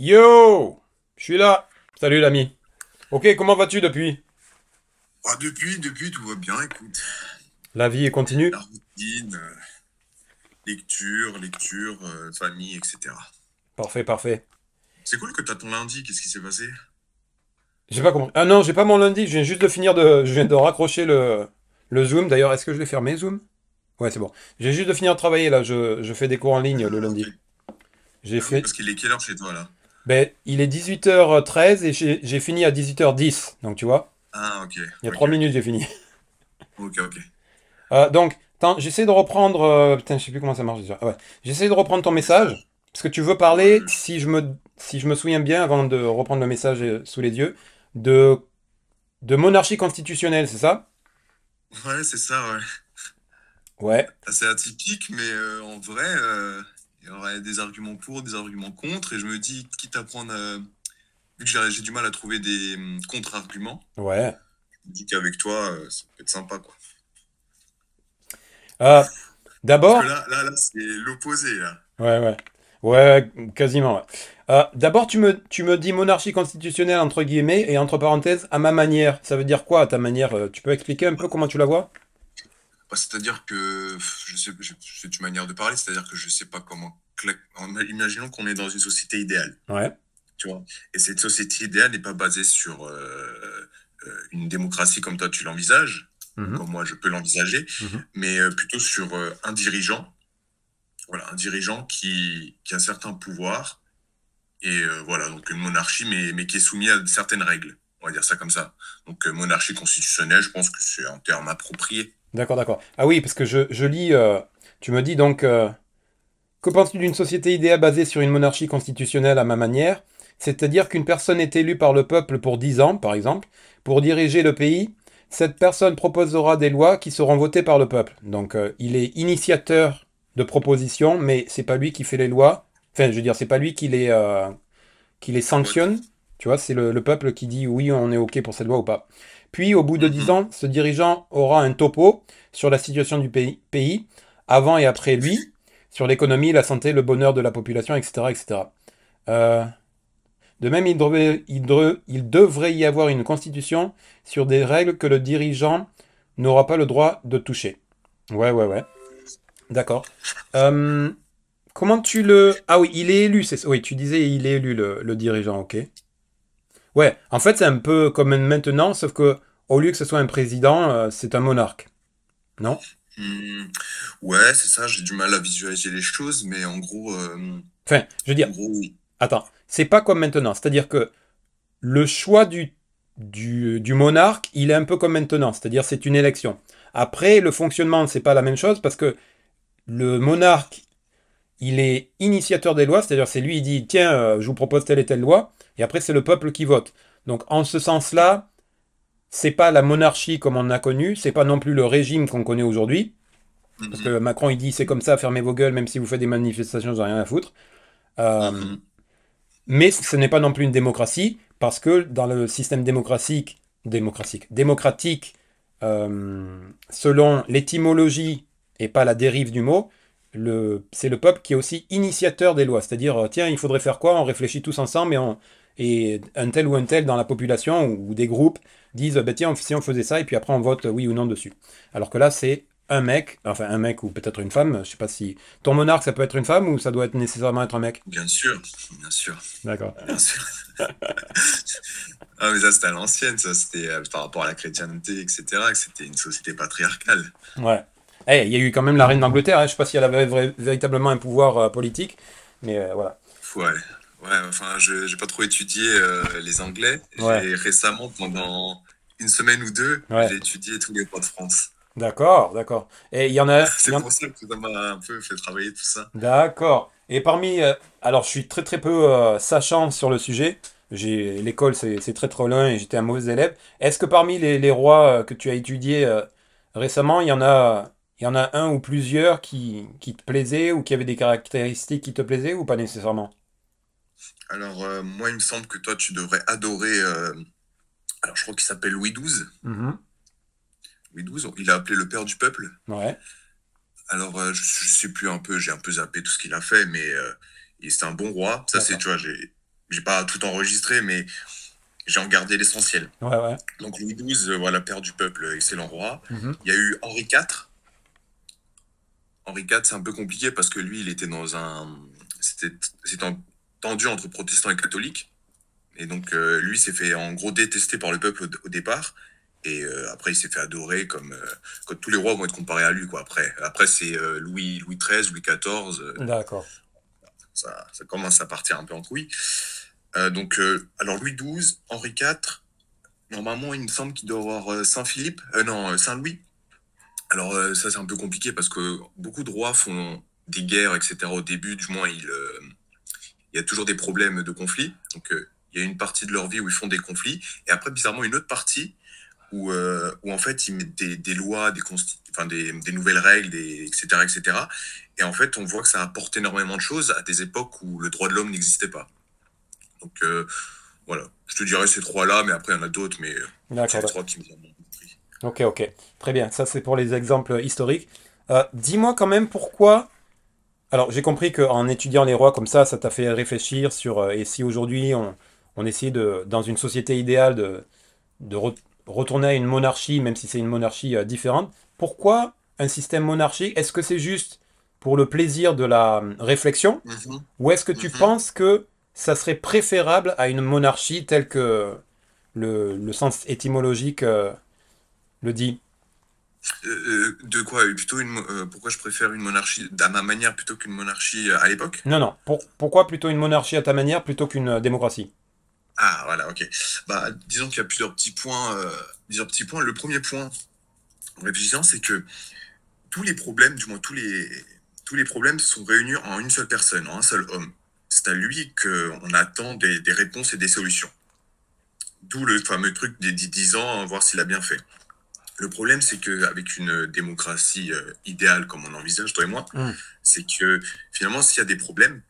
Yo Je suis là Salut l'ami Ok, comment vas-tu depuis bah, Depuis, depuis, tout va bien, écoute. La vie est continue La routine, euh, lecture, lecture, euh, famille, etc. Parfait, parfait. C'est cool que tu t'as ton lundi, qu'est-ce qui s'est passé J'ai pas compris. Ah non, j'ai pas mon lundi, je viens juste de finir de... Je viens de raccrocher le, Zoom. D'ailleurs, est-ce que je faire mes Zoom Ouais, c'est bon. J'ai juste de finir de travailler, là. Je, fais des cours en ligne le ah, lundi. J'ai ah fait... Parce qu'il est quelle heure chez toi, là ben, il est 18h13 et j'ai fini à 18h10, donc tu vois. Ah, ok. Il y a trois minutes, j'ai fini. Ok, ok. Euh, donc, j'essaie de reprendre. Euh, putain, je sais plus comment ça marche déjà. Ah j'essaie de reprendre ton message. Parce que tu veux parler, si je me, si je me souviens bien, avant de reprendre le message euh, sous les yeux, de, de monarchie constitutionnelle, c'est ça Ouais, c'est ça, ouais. Ouais. C'est atypique, mais en vrai il y aurait des arguments pour, des arguments contre, et je me dis, quitte à prendre, euh, vu que j'ai du mal à trouver des hum, contre-arguments, ouais. je me dis qu'avec toi, euh, ça peut être sympa. Quoi. Euh, d'abord... Là, c'est l'opposé. Ouais, ouais. Ouais, quasiment. D'abord, tu me, tu me dis monarchie constitutionnelle, entre guillemets, et entre parenthèses, à ma manière. Ça veut dire quoi, à ta manière Tu peux expliquer un peu comment tu la vois bah, c'est-à-dire que, je sais, c'est une manière de parler, c'est-à-dire que je sais pas comment. imaginons qu'on est dans une société idéale. Tu vois Et cette société idéale n'est pas basée sur euh, euh, une démocratie comme toi tu l'envisages, mm-hmm. comme moi je peux l'envisager, mm-hmm. mais euh, plutôt sur un dirigeant. Voilà, un dirigeant qui, a certains pouvoirs, et voilà, donc une monarchie, mais, mais qui est soumise à certaines règles. On va dire ça comme ça. Donc, monarchie constitutionnelle, je pense que c'est un terme approprié. D'accord, d'accord. Ah oui, parce que je, lis, euh, tu me dis donc, euh, que penses-tu d'une société idéale basée sur une monarchie constitutionnelle à ma manière C'est-à-dire qu'une personne est élue par le peuple pour 10 ans, par exemple, pour diriger le pays. Cette personne proposera des lois qui seront votées par le peuple. Donc euh, il est initiateur de propositions, mais c'est pas lui qui fait les lois. Enfin, je veux dire, c'est pas lui qui les, qui les sanctionne. Tu vois, c'est le, peuple qui dit oui, on est OK pour cette loi ou pas. Puis, au bout de dix mhm. ans, ce dirigeant aura un topo sur la situation du pays, avant et après lui, sur l'économie, la santé, le bonheur de la population, etc. etc. Euh, de même, il, devrait y avoir une constitution sur des règles que le dirigeant n'aura pas le droit de toucher. Ouais, ouais, ouais. D'accord. Euh, comment tu le... Ah oui, il est élu, c'est... Oui, tu disais il est élu, le dirigeant, ok. Ouais, en fait, c'est un peu comme maintenant, sauf que au lieu que ce soit un président, euh, c'est un monarque. Non mmh. ouais, c'est ça, j'ai du mal à visualiser les choses, mais en gros. Euh, enfin, je veux dire. oui. Attends, c'est pas comme maintenant. C'est-à-dire que le choix du, du, du, monarque, il est un peu comme maintenant. C'est-à-dire, c'est une élection. Après, le fonctionnement, c'est pas la même chose parce que le monarque, il est initiateur des lois, c'est-à-dire c'est lui qui dit tiens, euh, je vous propose telle et telle loi, et après c'est le peuple qui vote. Donc en ce sens-là, c'est pas la monarchie comme on a connu, c'est pas non plus le régime qu'on connaît aujourd'hui, parce que mhm. Macron il dit c'est comme ça, fermez vos gueules, même si vous faites des manifestations, j'ai rien à foutre. Euh, mhm. Mais ce n'est pas non plus une démocratie, parce que dans le système démocratique, démocratique, démocratique, euh, selon l'étymologie et pas la dérive du mot, c'est le peuple qui est aussi initiateur des lois. C'est-à-dire, euh, tiens, il faudrait faire quoi On réfléchit tous ensemble et, un tel ou un tel dans la population ou des groupes disent, bah, tiens, si on faisait ça, et puis après on vote oui ou non dessus. Alors que là, c'est un mec, enfin un mec ou peut-être une femme, je ne sais pas si... Ton monarque, ça peut être une femme ou ça doit être nécessairement être un mec Bien sûr, bien sûr. D'accord. Bien sûr. ah mais ça c'était à l'ancienne, ça c'était euh, par rapport à la chrétienté, etc., que c'était une société patriarcale. Ouais. Eh, il y a eu quand même la reine d'Angleterre, hein. je ne sais pas si elle avait véritablement un pouvoir euh, politique, mais euh, voilà. Ouais. ouais, enfin, je n'ai pas trop étudié euh, les Anglais. Ouais. Récemment, pendant une semaine ou deux, j'ai étudié tous les rois de France. D'accord, d'accord. Et il y en a. C'est pour ça que ça m'a un peu fait travailler tout ça. D'accord. Et parmi. alors, je suis très très peu sachant sur le sujet. L'école, c'est très trop loin et j'étais un mauvais élève. Est-ce que parmi les, les, rois que tu as étudiés récemment, il y en a il y en a un ou plusieurs qui, te plaisaient ou qui avaient des caractéristiques qui te plaisaient ou pas nécessairement Alors, euh, moi, il me semble que toi, tu devrais adorer. Euh, alors, je crois qu'il s'appelle Louis XII. Mm-hmm. Louis XII, il a appelé le père du peuple. Ouais. Alors, euh, je, ne sais plus un peu, j'ai un peu zappé tout ce qu'il a fait, mais c'est un bon roi. Ça, c'est, tu vois, j'ai pas tout enregistré, mais j'ai en gardé l'essentiel. Ouais, ouais. Donc, Louis XII, voilà, père du peuple, excellent roi. Mm-hmm. Il y a eu Henri IV. Henri IV, c'est un peu compliqué parce que lui, il était dans un. C'était tendu entre protestants et catholiques. Et donc, euh, lui s'est fait en gros détester par le peuple au, départ. Et euh, après, il s'est fait adorer comme, euh, comme, tous les rois vont être comparés à lui, quoi. Après, après c'est Louis, Louis XIII, Louis XIV. D'accord. Ça, ça, commence à partir un peu en couille. donc, alors Louis XII, Henri IV, normalement, il me semble qu'il doit avoir Saint-Philippe, non, Saint-Louis, alors euh, ça c'est un peu compliqué parce que beaucoup de rois font des guerres, etc. Au début, du moins, euh, il, y a toujours des problèmes de conflits. Donc euh, il y a une partie de leur vie où ils font des conflits, et après bizarrement une autre partie où, en fait ils mettent des, lois, des, enfin, des, nouvelles règles, etc., etc. Et en fait on voit que ça apporte énormément de choses à des époques où le droit de l'homme n'existait pas. Donc voilà, je te dirais ces trois là, mais après il y en a d'autres, mais c'est les trois qui me Ok, ok. Très bien. Ça, c'est pour les exemples historiques. Euh, dis-moi quand même pourquoi. Alors, j'ai compris qu'en étudiant les rois comme ça, ça t'a fait réfléchir sur. Euh, et si aujourd'hui, on, on essaie, de, dans une société idéale, de, de retourner à une monarchie, même si c'est une monarchie euh, différente, pourquoi un système monarchique Est-ce que c'est juste pour le plaisir de la réflexion mm-hmm. Ou est-ce que tu mm-hmm. penses que ça serait préférable à une monarchie telle que le, le sens étymologique le dit. Euh, euh, de quoi euh, plutôt une, Pourquoi je préfère une monarchie à ma manière plutôt qu'une monarchie à l'époque Non, non. pourquoi plutôt une monarchie à ta manière plutôt qu'une démocratie Ah, voilà, ok. Bah, disons qu'il y a plusieurs petits points. petits points. Le premier point, en réfléchissant, c'est que tous les problèmes, du moins tous les, tous les problèmes, sont réunis en une seule personne, en un seul homme. C'est à lui qu'on attend des, des réponses et des solutions. D'où le fameux truc des 10 ans, voir s'il a bien fait. Le problème, c'est qu'avec une euh, démocratie euh, idéale comme on envisage, toi et moi, mm. c'est que finalement, s'il y a des problèmes,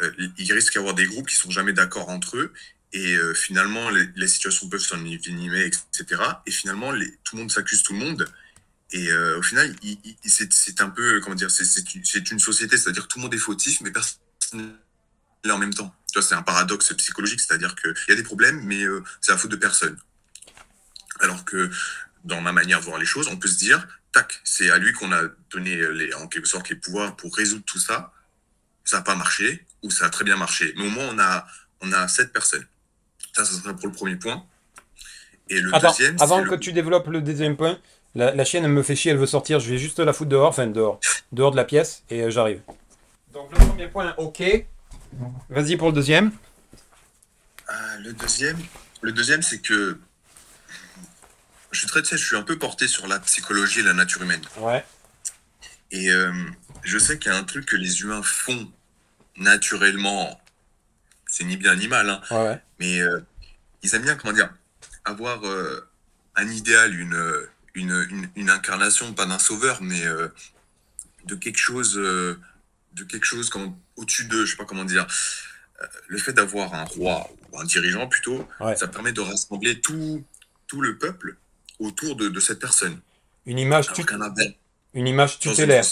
euh, il risque d'y avoir des groupes qui sont jamais d'accord entre eux. Et finalement, les, situations peuvent s'envenimer, etc. Et finalement, tout le monde s'accuse tout le monde. Et au final, c'est un peu, comment dire, c'est une société, c'est-à-dire tout le monde est fautif, mais personne n'est en même temps. Tu c'est un paradoxe psychologique, c'est-à-dire qu'il y a des problèmes, mais c'est la faute de personne. Alors que dans ma manière de voir les choses, on peut se dire, tac, c'est à lui qu'on a donné les, en quelque sorte les pouvoirs pour résoudre tout ça. Ça n'a pas marché ou ça a très bien marché. Mais au moins, on a, on a cette personne. Ça, serait pour le premier point. Et le deuxième. Avant que tu développes le deuxième point, la, la, chienne, elle me fait chier, elle veut sortir. Je vais juste la foutre dehors, enfin dehors, dehors de la pièce et euh, j'arrive. Donc le premier point, ok. Vas-y pour le deuxième. Ah, le deuxième, le deuxième, c'est que je suis très, je suis un peu porté sur la psychologie et la nature humaine. Ouais. Et euh, je sais qu'il y a un truc que les humains font naturellement. C'est ni bien ni mal, hein. ouais, Mais euh, ils aiment bien, comment dire, avoir euh, un idéal, une, une, une, incarnation, pas d'un sauveur, mais de quelque chose, de quelque chose comme au-dessus de, je sais pas comment dire le fait d'avoir un roi ou un dirigeant plutôt, ça permet de rassembler tout, tout le peuple autour de, cette personne. Une image, une image tutélaire.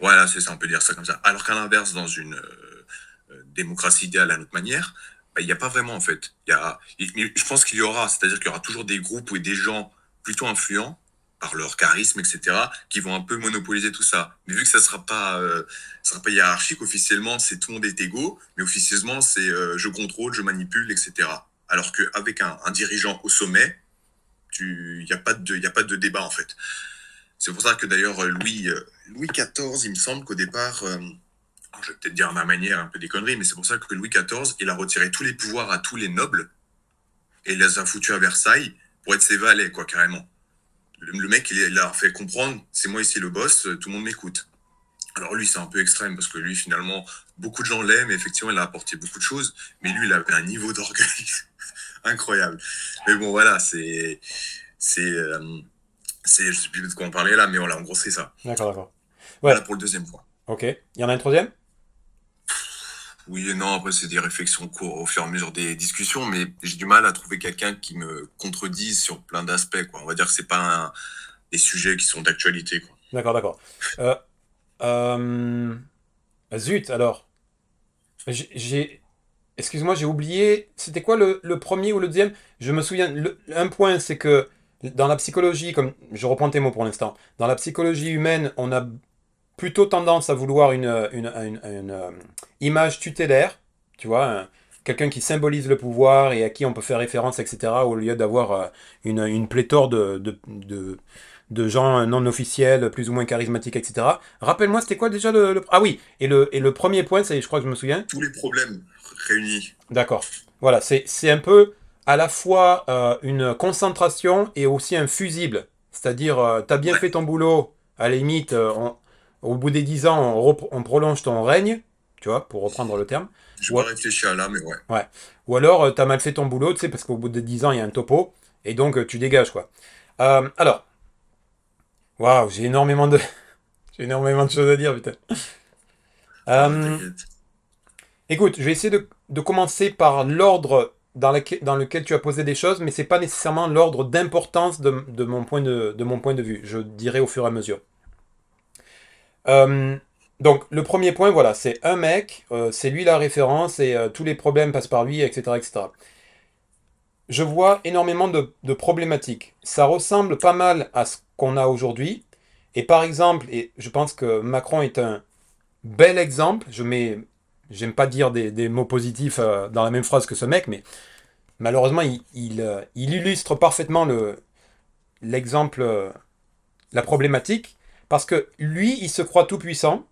voilà, c'est ça, on peut dire ça comme ça. Alors qu'à l'inverse, dans une euh, démocratie idéale à notre manière, bah, il n'y a pas vraiment en fait. Y a, je pense qu'il y aura, c'est-à-dire qu'il y aura toujours des groupes et des gens plutôt influents par leur charisme, etc., qui vont un peu monopoliser tout ça. Mais vu que ça ne sera, pas, euh, sera pas hiérarchique, officiellement, c'est tout le monde est égaux, mais officiellement, c'est euh, je contrôle, je manipule, etc. Alors qu'avec un, dirigeant au sommet, il n'y a, pas de, y a pas de débat en fait. C'est pour ça que d'ailleurs Louis, euh, Louis XIV, il me semble qu'au départ, euh, je vais peut-être dire à ma manière un peu des conneries, mais c'est pour ça que Louis XIV, il a retiré tous les pouvoirs à tous les nobles et les a foutus à Versailles pour être ses valets, quoi, carrément. Le, mec, il, il leur fait comprendre, c'est moi ici le boss, tout le monde m'écoute. Alors lui, c'est un peu extrême parce que lui, finalement, beaucoup de gens l'aiment, effectivement, il a apporté beaucoup de choses, mais lui, il avait un niveau d'orgueil incroyable. Mais bon, voilà, c'est. C'est. ne euh, je sais plus de quoi on parlait là, mais on en gros, c'est ça. D'accord, d'accord. Voilà pour le deuxième point. Ok. Il y en a un troisième oui et non, après c'est des réflexions courtes au fur et à mesure des discussions, mais j'ai du mal à trouver quelqu'un qui me contredise sur plein d'aspects. On va dire que c'est pas des sujets qui sont d'actualité. D'accord, d'accord. Euh, euh, zut alors, j'ai Excuse-moi, j'ai oublié. C'était quoi le, premier ou le deuxième Je me souviens. un point, c'est que dans la psychologie, comme je reprends tes mots pour l'instant, dans la psychologie humaine, on a plutôt tendance à vouloir une, euh, image tutélaire, tu vois, quelqu'un qui symbolise le pouvoir et à qui on peut faire référence, etc., au lieu d'avoir euh, une, pléthore de, gens non officiels, plus ou moins charismatiques, etc. Rappelle-moi, c'était quoi déjà le, Ah oui, et le, premier point, ça, je crois que je me souviens. Tous les problèmes réunis. D'accord. Voilà, c'est un peu à la fois euh, une concentration et aussi un fusible. C'est-à-dire, euh, tu as bien fait ton boulot, à la limite, euh, au bout des dix ans, on, prolonge ton règne, tu vois, pour reprendre le terme. Je vais réfléchir à là, mais ouais. ouais. Ou alors, tu as mal fait ton boulot, tu sais, parce qu'au bout de dix ans, il y a un topo, et donc tu dégages, quoi. alors, waouh, j'ai énormément de... j'ai énormément de choses à dire, putain. Ah, Écoute, je vais essayer de, commencer par l'ordre dans, lequel tu as posé des choses, mais ce n'est pas nécessairement l'ordre d'importance de, mon point de, vue. Je dirais au fur et à mesure. Euh, donc, le premier point, voilà, c'est un mec, euh, c'est lui la référence et euh, tous les problèmes passent par lui, etc. Je vois énormément de, de problématiques. Ça ressemble pas mal à ce qu'on a aujourd'hui. Et par exemple, et je pense que Macron est un bel exemple, je mets j'aime pas dire des, mots positifs euh, dans la même phrase que ce mec, mais malheureusement, il, il, euh, illustre parfaitement l'exemple, euh, la problématique, parce que lui, il se croit tout puissant.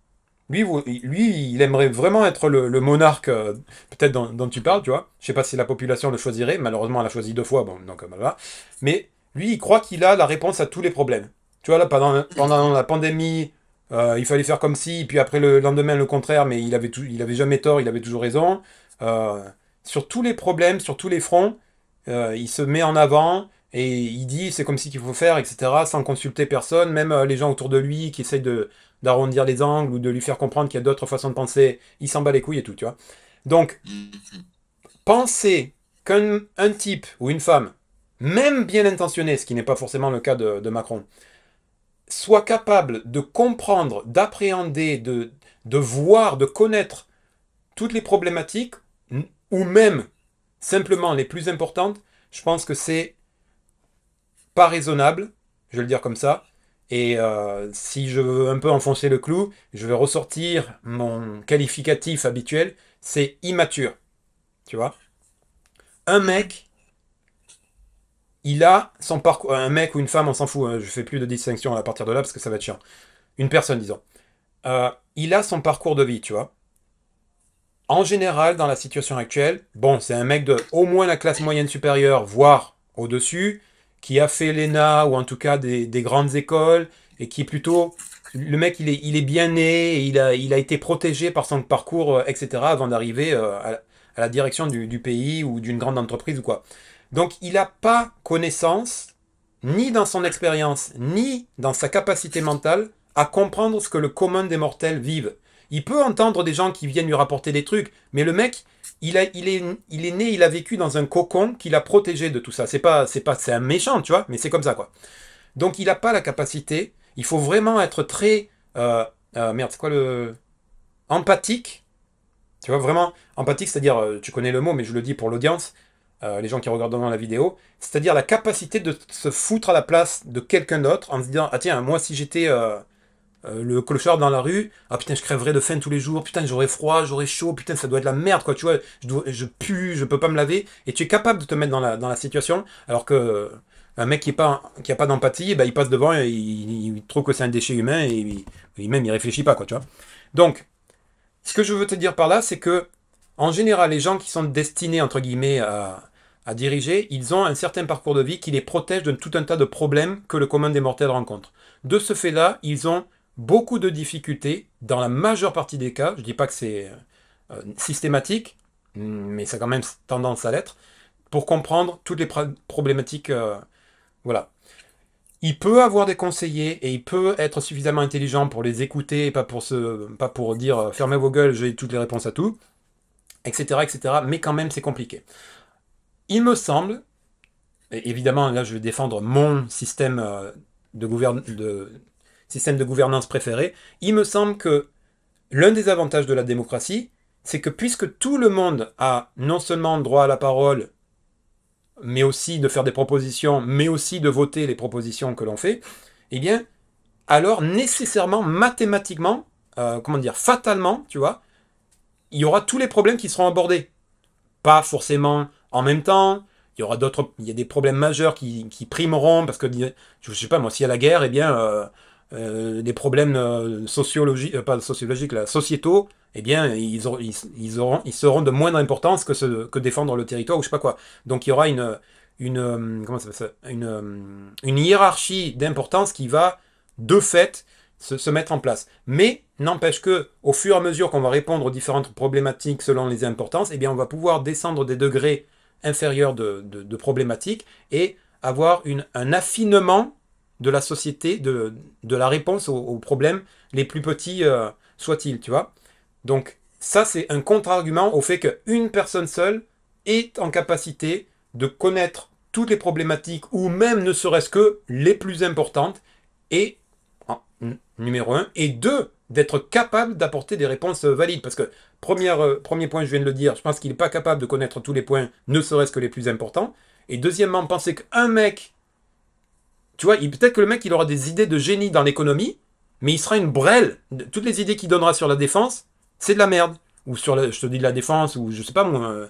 Lui, lui, il aimerait vraiment être le, monarque, peut-être dont, tu parles, tu vois. Je sais pas si la population le choisirait. Malheureusement, elle a choisi deux fois, bon, donc voilà. Mais lui, il croit qu'il a la réponse à tous les problèmes. Tu vois, là, pendant, pendant la pandémie, euh, il fallait faire comme si, puis après le lendemain le contraire, mais il avait, il avait jamais tort, il avait toujours raison. Euh, sur tous les problèmes, sur tous les fronts, euh, il se met en avant et il dit c'est comme si qu'il faut faire, etc., sans consulter personne, même les gens autour de lui qui essayent d'arrondir les angles ou de lui faire comprendre qu'il y a d'autres façons de penser, il s'en bat les couilles et tout, tu vois. Donc, penser qu'un un type ou une femme, même bien intentionné, ce qui n'est pas forcément le cas de Macron, soit capable de comprendre, d'appréhender, de, de voir, de connaître toutes les problématiques, ou même simplement les plus importantes, je pense que c'est pas raisonnable, je vais le dire comme ça. Et euh, si je veux un peu enfoncer le clou, je vais ressortir mon qualificatif habituel, c'est immature. Tu vois Un mec il a son parcours, euh, un mec ou une femme, on s'en fout, hein, je fais plus de distinction à partir de là parce que ça va être chiant. Une personne, disons. Euh, il a son parcours de vie, tu vois. En général, dans la situation actuelle, bon, c'est un mec de au moins la classe moyenne supérieure, voire au-dessus, qui a fait l'ENA ou en tout cas des, grandes écoles et qui est plutôt. Le mec, il est, il est bien né, il, a, il a été protégé par son parcours, euh, etc., avant d'arriver à, la direction du pays ou d'une grande entreprise ou quoi. Donc il n'a pas connaissance, ni dans son expérience, ni dans sa capacité mentale, à comprendre ce que le commun des mortels vivent. Il peut entendre des gens qui viennent lui rapporter des trucs, mais le mec, il, est, né, il a vécu dans un cocon qui l'a protégé de tout ça. C'est pas, c'est pas, c'est un méchant, tu vois, mais c'est comme ça, quoi. Donc il n'a pas la capacité, il faut vraiment être très... Euh, euh, merde, c'est quoi le... Empathique. Tu vois, vraiment, empathique, c'est-à-dire, euh, tu connais le mot, mais je le dis pour l'audience, euh, les gens qui regardent devant la vidéo, c'est-à-dire la capacité de se foutre à la place de quelqu'un d'autre en se disant « Ah tiens, moi si j'étais euh, euh, le clochard dans la rue, ah putain je crèverais de faim tous les jours, putain j'aurais froid, j'aurais chaud, putain ça doit être la merde quoi, tu vois, je, dois, je pue, je peux pas me laver. » Et tu es capable de te mettre dans la, dans la situation, alors que un mec qui n'a pas, qui a pas d'empathie, eh ben, il passe devant, il, trouve que c'est un déchet humain, et même il réfléchit pas quoi, tu vois. Donc, ce que je veux te dire par là, c'est que en général, les gens qui sont destinés, entre guillemets, à, à diriger, ils ont un certain parcours de vie qui les protège de tout un tas de problèmes que le commun des mortels rencontre. De ce fait-là, ils ont beaucoup de difficultés, dans la majeure partie des cas, je ne dis pas que c'est euh, systématique, mais ça a quand même tendance à l'être, pour comprendre toutes les problématiques. Euh, voilà. Il peut avoir des conseillers et il peut être suffisamment intelligent pour les écouter et pas pour, se, pas pour dire euh, fermez vos gueules, j'ai toutes les réponses à tout, etc. etc. mais quand même, c'est compliqué il me semble, évidemment là je vais défendre mon euh, système de, gouvernance préféré, il me semble que l'un des avantages de la démocratie, c'est que puisque tout le monde a non seulement droit à la parole, mais aussi de faire des propositions, mais aussi de voter les propositions que l'on fait, eh bien, alors nécessairement, mathématiquement, euh, comment dire, fatalement, tu vois, il y aura tous les problèmes qui seront abordés. Pas forcément en même temps, il y aura d'autres, il y a des problèmes majeurs qui, primeront parce que je ne sais pas moi, s'il y a la guerre, eh bien euh, euh problèmes euh, sociologiques, euh, pas sociologiques, sociétaux, eh bien ils, auront, ils, seront de moindre importance que, que défendre le territoire ou je sais pas quoi. Donc il y aura une une ça une, hiérarchie d'importance qui va de fait se, mettre en place. Mais n'empêche que, au fur et à mesure qu'on va répondre aux différentes problématiques selon les importances, eh bien, on va pouvoir descendre des degrés inférieure de, problématiques et avoir un affinement de la société, de, la réponse aux, problèmes les plus petits euh, soient-ils, tu vois. Donc ça, c'est un contre-argument au fait qu'une personne seule est en capacité de connaître toutes les problématiques, ou même ne serait-ce que les plus importantes, et, numéro un, et deux, d'être capable d'apporter des réponses euh, valides. Parce que, euh, premier point, je viens de le dire, je pense qu'il n'est pas capable de connaître tous les points, ne serait-ce que les plus importants. Et deuxièmement, penser qu'un mec, tu vois, peut-être que le mec, il aura des idées de génie dans l'économie, mais il sera une brêle. Toutes les idées qu'il donnera sur la défense, c'est de la merde. Ou sur, je te dis de la défense, ou je sais pas moi, euh,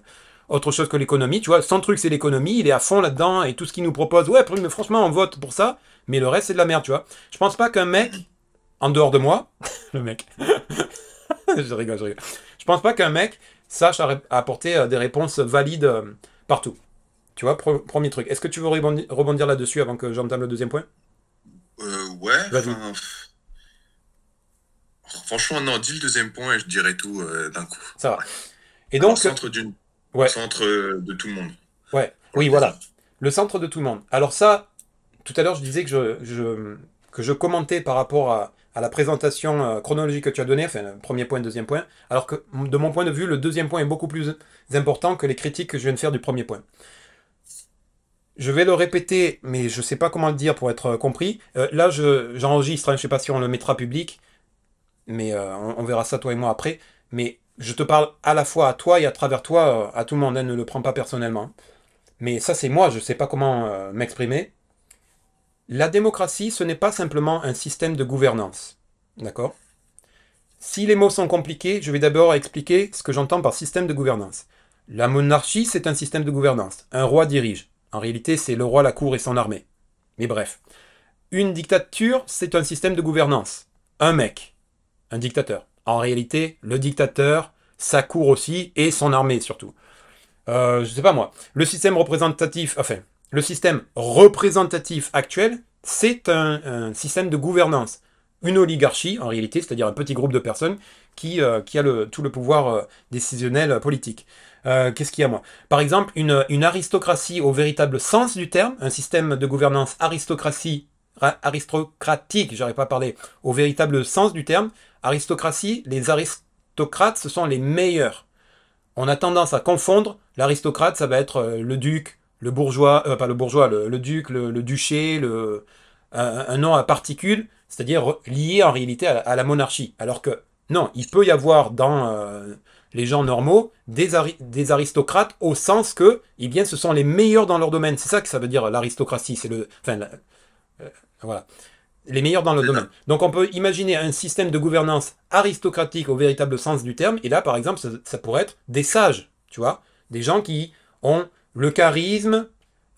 autre chose que l'économie, tu vois. Son truc, c'est l'économie, il est à fond là-dedans, et tout ce qu'il nous propose, ouais, mais franchement, on vote pour ça, mais le reste, c'est de la merde, tu vois. Je pense pas qu'un mec en dehors de moi, le mec. je rigole, je rigole. Je pense pas qu'un mec sache apporter euh, des réponses valides euh, partout. Tu vois, premier truc. Est-ce que tu veux rebondir, là-dessus avant que j'entame le deuxième point euh, Ouais. Vas-y. Oh, franchement, non, dis le deuxième point et je dirai tout euh, d'un coup. Ça va. Et donc. le centre, d'une... Ouais. centre de tout le monde. Ouais, oui, voilà. Le centre de tout le monde. Alors, ça, tout à l'heure, je disais que je, que je commentais par rapport à la présentation euh, chronologique que tu as donnée, enfin, premier point, deuxième point, alors que, de mon point de vue, le deuxième point est beaucoup plus important que les critiques que je viens de faire du premier point. Je vais le répéter, mais je ne sais pas comment le dire pour être euh, compris. Euh, là, j'enregistre, hein, je, sais pas si on le mettra public, mais on, verra ça toi et moi après. Mais je te parle à la fois à toi et à travers toi, à tout le monde, elle hein, ne le prends pas personnellement. Mais ça, c'est moi, je ne sais pas comment m'exprimer. La démocratie, ce n'est pas simplement un système de gouvernance. D'accord Si les mots sont compliqués, je vais d'abord expliquer ce que j'entends par système de gouvernance. La monarchie, c'est un système de gouvernance. Un roi dirige. En réalité, c'est le roi, la cour et son armée. Mais bref. Une dictature, c'est un système de gouvernance. Un mec. Un dictateur. En réalité, le dictateur, sa cour aussi et son armée surtout. Je euh, je sais pas moi. Le système représentatif, enfin, le système représentatif actuel, c'est un, système de gouvernance. Une oligarchie, en réalité, c'est-à-dire un petit groupe de personnes qui, euh, a tout le pouvoir euh, décisionnel euh, politique. Qu'est-ce qu'il y a, moi Par exemple, une, aristocratie au véritable sens du terme, un système de gouvernance aristocratie, aristocratique, j'aurais pas parlé, au véritable sens du terme, aristocratie, les aristocrates, ce sont les meilleurs. On a tendance à confondre, l'aristocrate, ça va être le duc, le bourgeois, euh, pas le bourgeois, le, duc, le, duché, le, un, nom à particules, c'est-à-dire lié en réalité à, la monarchie. Alors que non, il peut y avoir dans euh, les gens normaux des, des, aristocrates au sens que, eh bien, ce sont les meilleurs dans leur domaine. C'est ça que ça veut dire l'aristocratie. C'est le, enfin, euh, voilà, les meilleurs dans leur domaine. Donc on peut imaginer un système de gouvernance aristocratique au véritable sens du terme. Et là, par exemple, ça, ça pourrait être des sages, tu vois, des gens qui ont le charisme,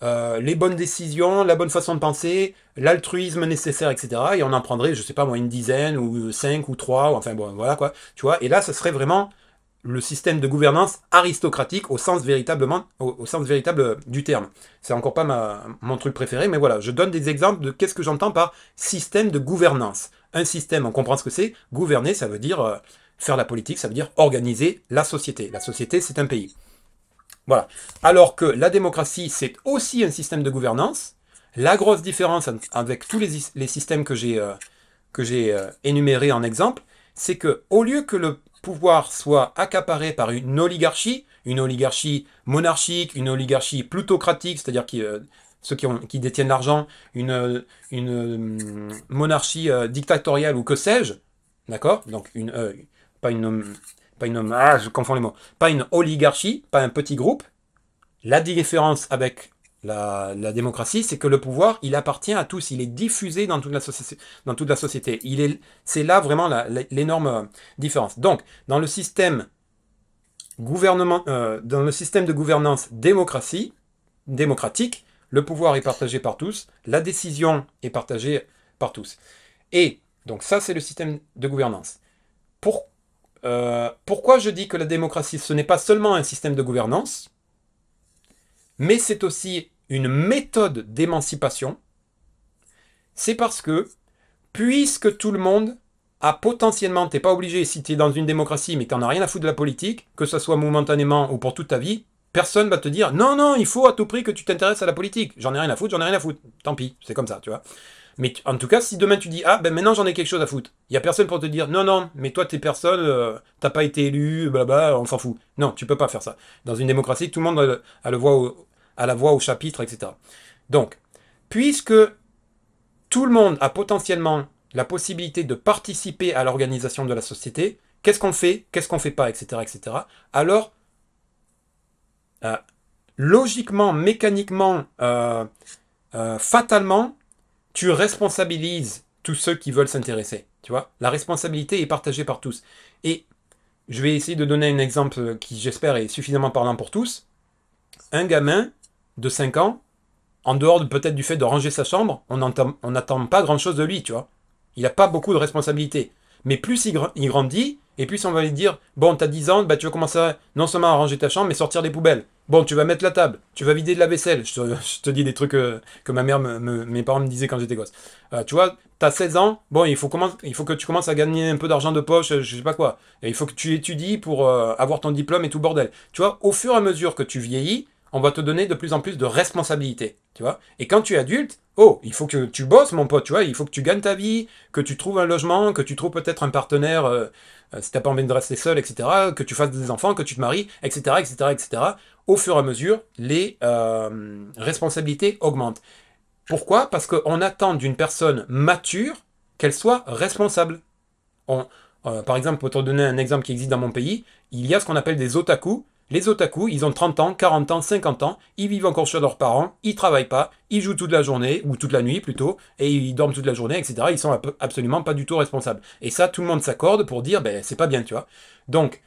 euh, les bonnes décisions, la bonne façon de penser, l'altruisme nécessaire, etc. Et on en prendrait, je sais pas moi, une dizaine ou euh, cinq ou trois, enfin bon, voilà quoi. Tu vois, et là, ce serait vraiment le système de gouvernance aristocratique au sens véritablement, au, sens véritable du terme. C'est encore pas ma, mon truc préféré, mais voilà, je donne des exemples de qu'est-ce que j'entends par système de gouvernance. Un système, on comprend ce que c'est. Gouverner, ça veut dire euh, faire la politique, ça veut dire organiser la société. La société, c'est un pays. Voilà. Alors que la démocratie, c'est aussi un système de gouvernance. La grosse différence avec tous les, systèmes que j'ai euh, euh, énumérés en exemple, c'est que au lieu que le pouvoir soit accaparé par une oligarchie, une oligarchie monarchique, une oligarchie plutocratique, c'est-à-dire qui, euh, ceux qui, détiennent l'argent, une, une monarchie dictatoriale ou que sais-je, d'accord Donc, une, pas une, pas une, ah, pas une oligarchie, pas un petit groupe. La différence avec la, démocratie, c'est que le pouvoir, il appartient à tous, il est diffusé dans toute la, dans toute la société. Il est, c'est là vraiment l'énorme euh, différence. Donc, dans le système gouvernement, euh, dans le système de gouvernance démocratie, démocratique, le pouvoir est partagé par tous, la décision est partagée par tous. Et donc ça, c'est le système de gouvernance. Pour, euh, pourquoi je dis que la démocratie, ce n'est pas seulement un système de gouvernance, mais c'est aussi une méthode d'émancipation C'est parce que, puisque tout le monde a potentiellement, t'es pas obligé, si tu dans une démocratie mais tu t'en as rien à foutre de la politique, que ce soit momentanément ou pour toute ta vie, personne va te dire non, non, il faut à tout prix que tu t'intéresses à la politique. J'en ai rien à foutre, j'en ai rien à foutre. Tant pis, c'est comme ça, tu vois. Mais en tout cas, si demain tu dis, ah ben maintenant j'en ai quelque chose à foutre, il n'y a personne pour te dire, non, non, mais toi t'es personne, euh, t'as pas été élu, blabla, on s'en fout. Non, tu peux pas faire ça. Dans une démocratie, tout le monde a, le, la voix au chapitre, etc. Donc, puisque tout le monde a potentiellement la possibilité de participer à l'organisation de la société, qu'est-ce qu'on fait, qu'est-ce qu'on fait pas, etc., etc., alors, euh, logiquement, mécaniquement, euh, fatalement, tu responsabilises tous ceux qui veulent s'intéresser. Tu vois, la responsabilité est partagée par tous. Et je vais essayer de donner un exemple qui, j'espère, est suffisamment parlant pour tous. Un gamin de 5 ans, en dehors de, peut-être du fait de ranger sa chambre, on n'attend pas grand-chose de lui, tu vois. Il n'a pas beaucoup de responsabilités. Mais plus il, grandit, et plus on va lui dire, bon, tu as 10 ans, bah, tu vas commencer non seulement à ranger ta chambre, mais sortir des poubelles. Bon, tu vas mettre la table, tu vas vider de la vaisselle. Je te, dis des trucs euh, que, ma mère, mes parents me disaient quand j'étais gosse. Euh, tu vois, t'as 16 ans, bon, il faut, il faut que tu commences à gagner un peu d'argent de poche, euh, je sais pas quoi. Et il faut que tu étudies pour avoir ton diplôme et tout bordel. Tu vois, au fur et à mesure que tu vieillis, on va te donner de plus en plus de responsabilités, tu vois. Et quand tu es adulte, oh, il faut que tu bosses, mon pote, tu vois, il faut que tu gagnes ta vie, que tu trouves un logement, que tu trouves peut-être un partenaire... si t'as pas envie de rester seul, etc., que tu fasses des enfants, que tu te maries, etc., etc., etc au fur et à mesure, les euh, responsabilités augmentent. Pourquoi Parce qu'on attend d'une personne mature qu'elle soit responsable. Euh, par exemple, pour te donner un exemple qui existe dans mon pays, il y a ce qu'on appelle des otaku. Les otaku, ils ont 30 ans, 40 ans, 50 ans, ils vivent encore chez leurs parents, ils travaillent pas, ils jouent toute la journée, ou toute la nuit plutôt, et ils dorment toute la journée, etc. Ils sont absolument pas du tout responsables. Et ça, tout le monde s'accorde pour dire, ben, c'est pas bien, tu vois. Donc,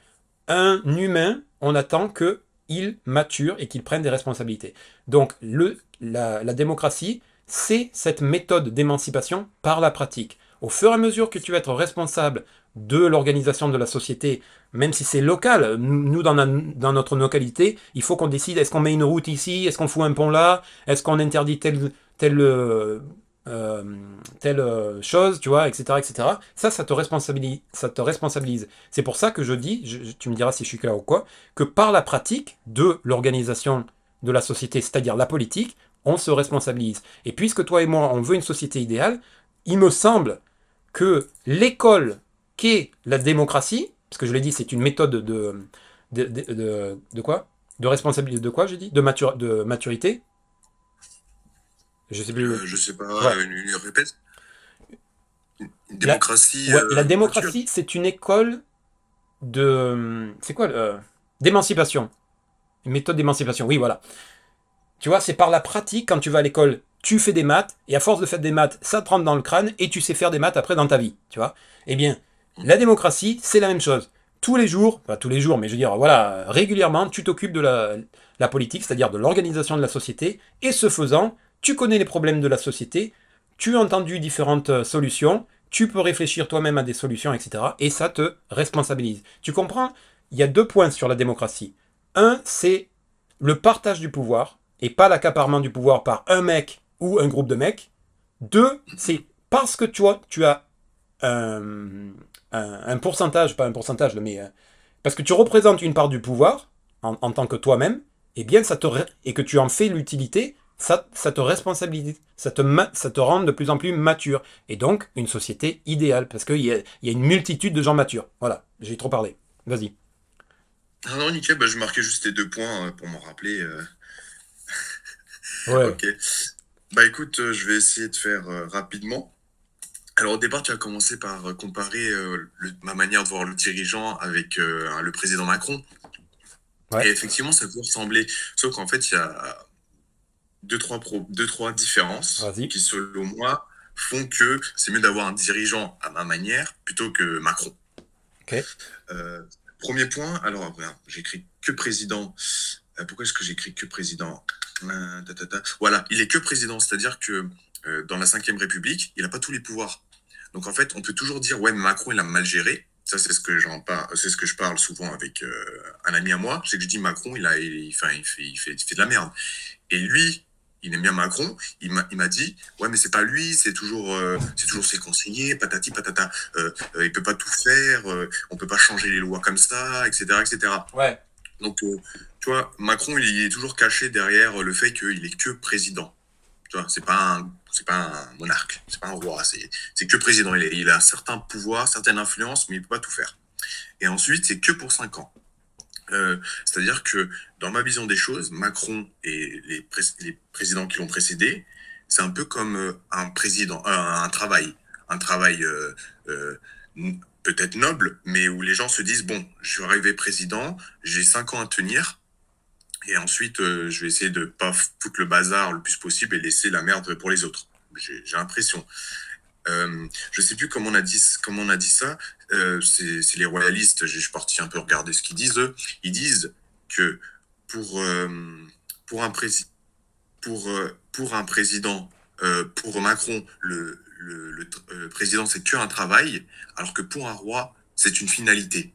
un humain, on attend que ils maturent et qu'ils prennent des responsabilités. Donc le, la, démocratie, c'est cette méthode d'émancipation par la pratique. Au fur et à mesure que tu vas être responsable de l'organisation de la société, même si c'est local, nous dans, dans, notre localité, il faut qu'on décide est-ce qu'on met une route ici, est-ce qu'on fout un pont là, est-ce qu'on interdit tel, tel euh, euh, telle euh, chose, tu vois, etc., etc. Ça, ça te responsabilise. Ça te responsabilise. C'est pour ça que je dis, tu me diras si je suis clair ou quoi, que par la pratique de l'organisation de la société, c'est-à-dire la politique, on se responsabilise. Et puisque toi et moi, on veut une société idéale, il me semble que l'école qu'est la démocratie, parce que je l'ai dit, c'est une méthode de... De, quoi De responsabilité de quoi, j'ai dit de, de maturité je sais plus. Euh, je sais pas, une, une, répète. Une démocratie. La, démocratie, euh, c'est une école de. Euh, c'est quoi D'émancipation. Une Méthode d'émancipation, oui, voilà. Tu vois, c'est par la pratique, quand tu vas à l'école, tu fais des maths, et à force de faire des maths, ça te rentre dans le crâne, et tu sais faire des maths après dans ta vie, tu vois. Eh bien, la démocratie, c'est la même chose. Tous les jours, pas tous les jours, mais je veux dire, voilà, régulièrement, tu t'occupes de la, la politique, c'est-à-dire de l'organisation de la société, et ce faisant, tu connais les problèmes de la société, tu as entendu différentes euh, solutions, tu peux réfléchir toi-même à des solutions, etc. Et ça te responsabilise. Tu comprends Il y a deux points sur la démocratie. Un, c'est le partage du pouvoir et pas l'accaparement du pouvoir par un mec ou un groupe de mecs. Deux, c'est parce que toi, tu as euh, un, pourcentage, pas un pourcentage, mais euh, parce que tu représentes une part du pouvoir en, tant que toi-même, eh bien ça te et que tu en fais l'utilité, ça, ça te responsabilise, ça te, ça te rend de plus en plus mature. Et donc, une société idéale, parce qu'il y, a, y a une multitude de gens matures. Voilà, j'ai trop parlé. Vas-y. Ah non, nickel, bah, je marquais juste tes deux points euh, pour m'en rappeler. Euh. ouais. ok. Bah écoute, euh, je vais essayer de faire rapidement. Alors au départ, tu as commencé par comparer ma manière de voir le dirigeant avec le président Macron. Et effectivement, ça peut ressembler. Sauf qu'en fait, il y a deux, trois, deux, trois différences qui, selon moi, font que c'est mieux d'avoir un dirigeant à ma manière plutôt que Macron. Euh, premier point, alors ah, j'écris que président. Euh, pourquoi est-ce que j'écris que président euh, Voilà, il est que président, c'est-à-dire que dans la Ve République, il n'a pas tous les pouvoirs. Donc en fait, on peut toujours dire ouais, Macron il a mal géré. Ça c'est ce que j'en c'est ce que je parle souvent avec un ami à moi, c'est que je dis Macron il a, il, fait, il, fait, fait de la merde. Et lui, il aime bien Macron, il m'a dit ouais mais c'est pas lui, c'est toujours euh, c'est toujours ses conseillers, patati patata, euh, euh, il peut pas tout faire, on peut pas changer les lois comme ça, etc etc. Ouais. Donc tu vois Macron il est toujours caché derrière le fait qu'il est que président. Tu vois c'est pas c'est pas un monarque, c'est pas un roi, c'est que président. Il, a il a certains pouvoirs, certaines influences, mais il peut pas tout faire. Et ensuite c'est que pour cinq ans. Euh, c'est-à-dire que dans ma vision des choses, Macron et les, présidents qui l'ont précédé, c'est un peu comme euh, un président, euh, un travail, un travail peut-être noble, mais où les gens se disent bon, je vais arriver président, j'ai cinq ans à tenir, et ensuite je vais essayer de pas foutre le bazar le plus possible et laisser la merde pour les autres. J'ai l'impression. Euh, je sais plus comment on a dit, on a dit ça. Euh, c'est les royalistes. Je suis parti un peu regarder ce qu'ils disent. Eux. Ils disent que pour euh, euh, pour un président pour pour un président pour Macron le le président c'est que un travail, alors que pour un roi c'est une finalité.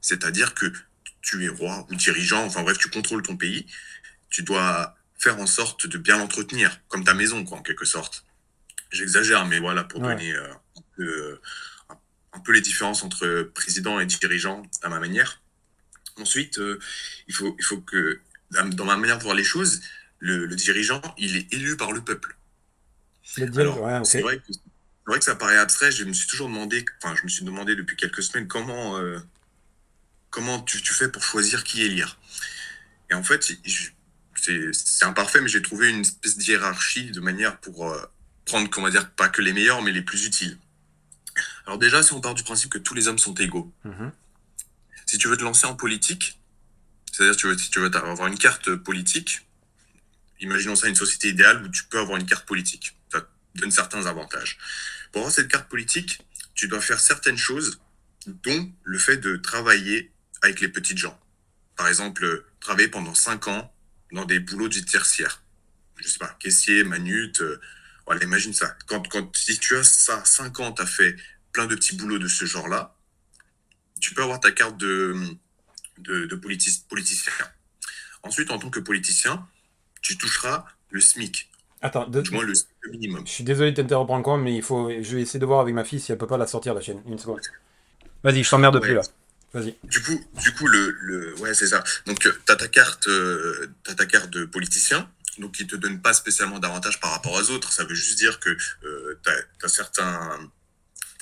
C'est-à-dire que tu es roi ou dirigeant, enfin bref, tu contrôles ton pays, tu dois faire en sorte de bien l'entretenir, comme ta maison, quoi, en quelque sorte. J'exagère, mais voilà, pour donner euh, un peu, les différences entre président et dirigeant à ma manière. Ensuite, euh, il, faut, il faut que, dans ma manière de voir les choses, le, dirigeant, il est élu par le peuple. c'est vrai, que ça paraît abstrait. Je me suis toujours demandé, enfin, je me suis demandé depuis quelques semaines comment, euh, comment tu, fais pour choisir qui élire. Et en fait, c'est imparfait, mais j'ai trouvé une espèce hiérarchie de manière pour prendre, on va dire, pas que les meilleurs, mais les plus utiles. Alors déjà, si on part du principe que tous les hommes sont égaux, mhm. si tu veux te lancer en politique, c'est-à-dire tu veux, si tu veux avoir une carte politique, imaginons ça une société idéale où tu peux avoir une carte politique, ça donne certains avantages. Pour avoir cette carte politique, tu dois faire certaines choses, dont le fait de travailler avec les petites gens. Par exemple, travailler pendant 5 ans dans des boulots du tertiaire. Je sais pas, caissier, manute, euh, voilà, imagine ça. Quand, quand, si tu as ça, 5 ans, tu as fait plein de petits boulots de ce genre-là, tu peux avoir ta carte de, de, de politicien. Ensuite, en tant que politicien, tu toucheras le SMIC. Attends, le, minimum. Je suis désolé de t'interrompre encore, mais il faut, je vais essayer de voir avec ma fille si elle peut pas la sortir la chaîne. Une seconde. Vas-y, je t'emmerde plus là. Vas-y. Du coup, du coup le, le... ouais, c'est ça. Donc, euh, tu as ta carte, euh, as ta carte de politicien donc qui ne te donne pas spécialement d'avantage par rapport aux autres. Ça veut juste dire que euh, tu as, as, certains.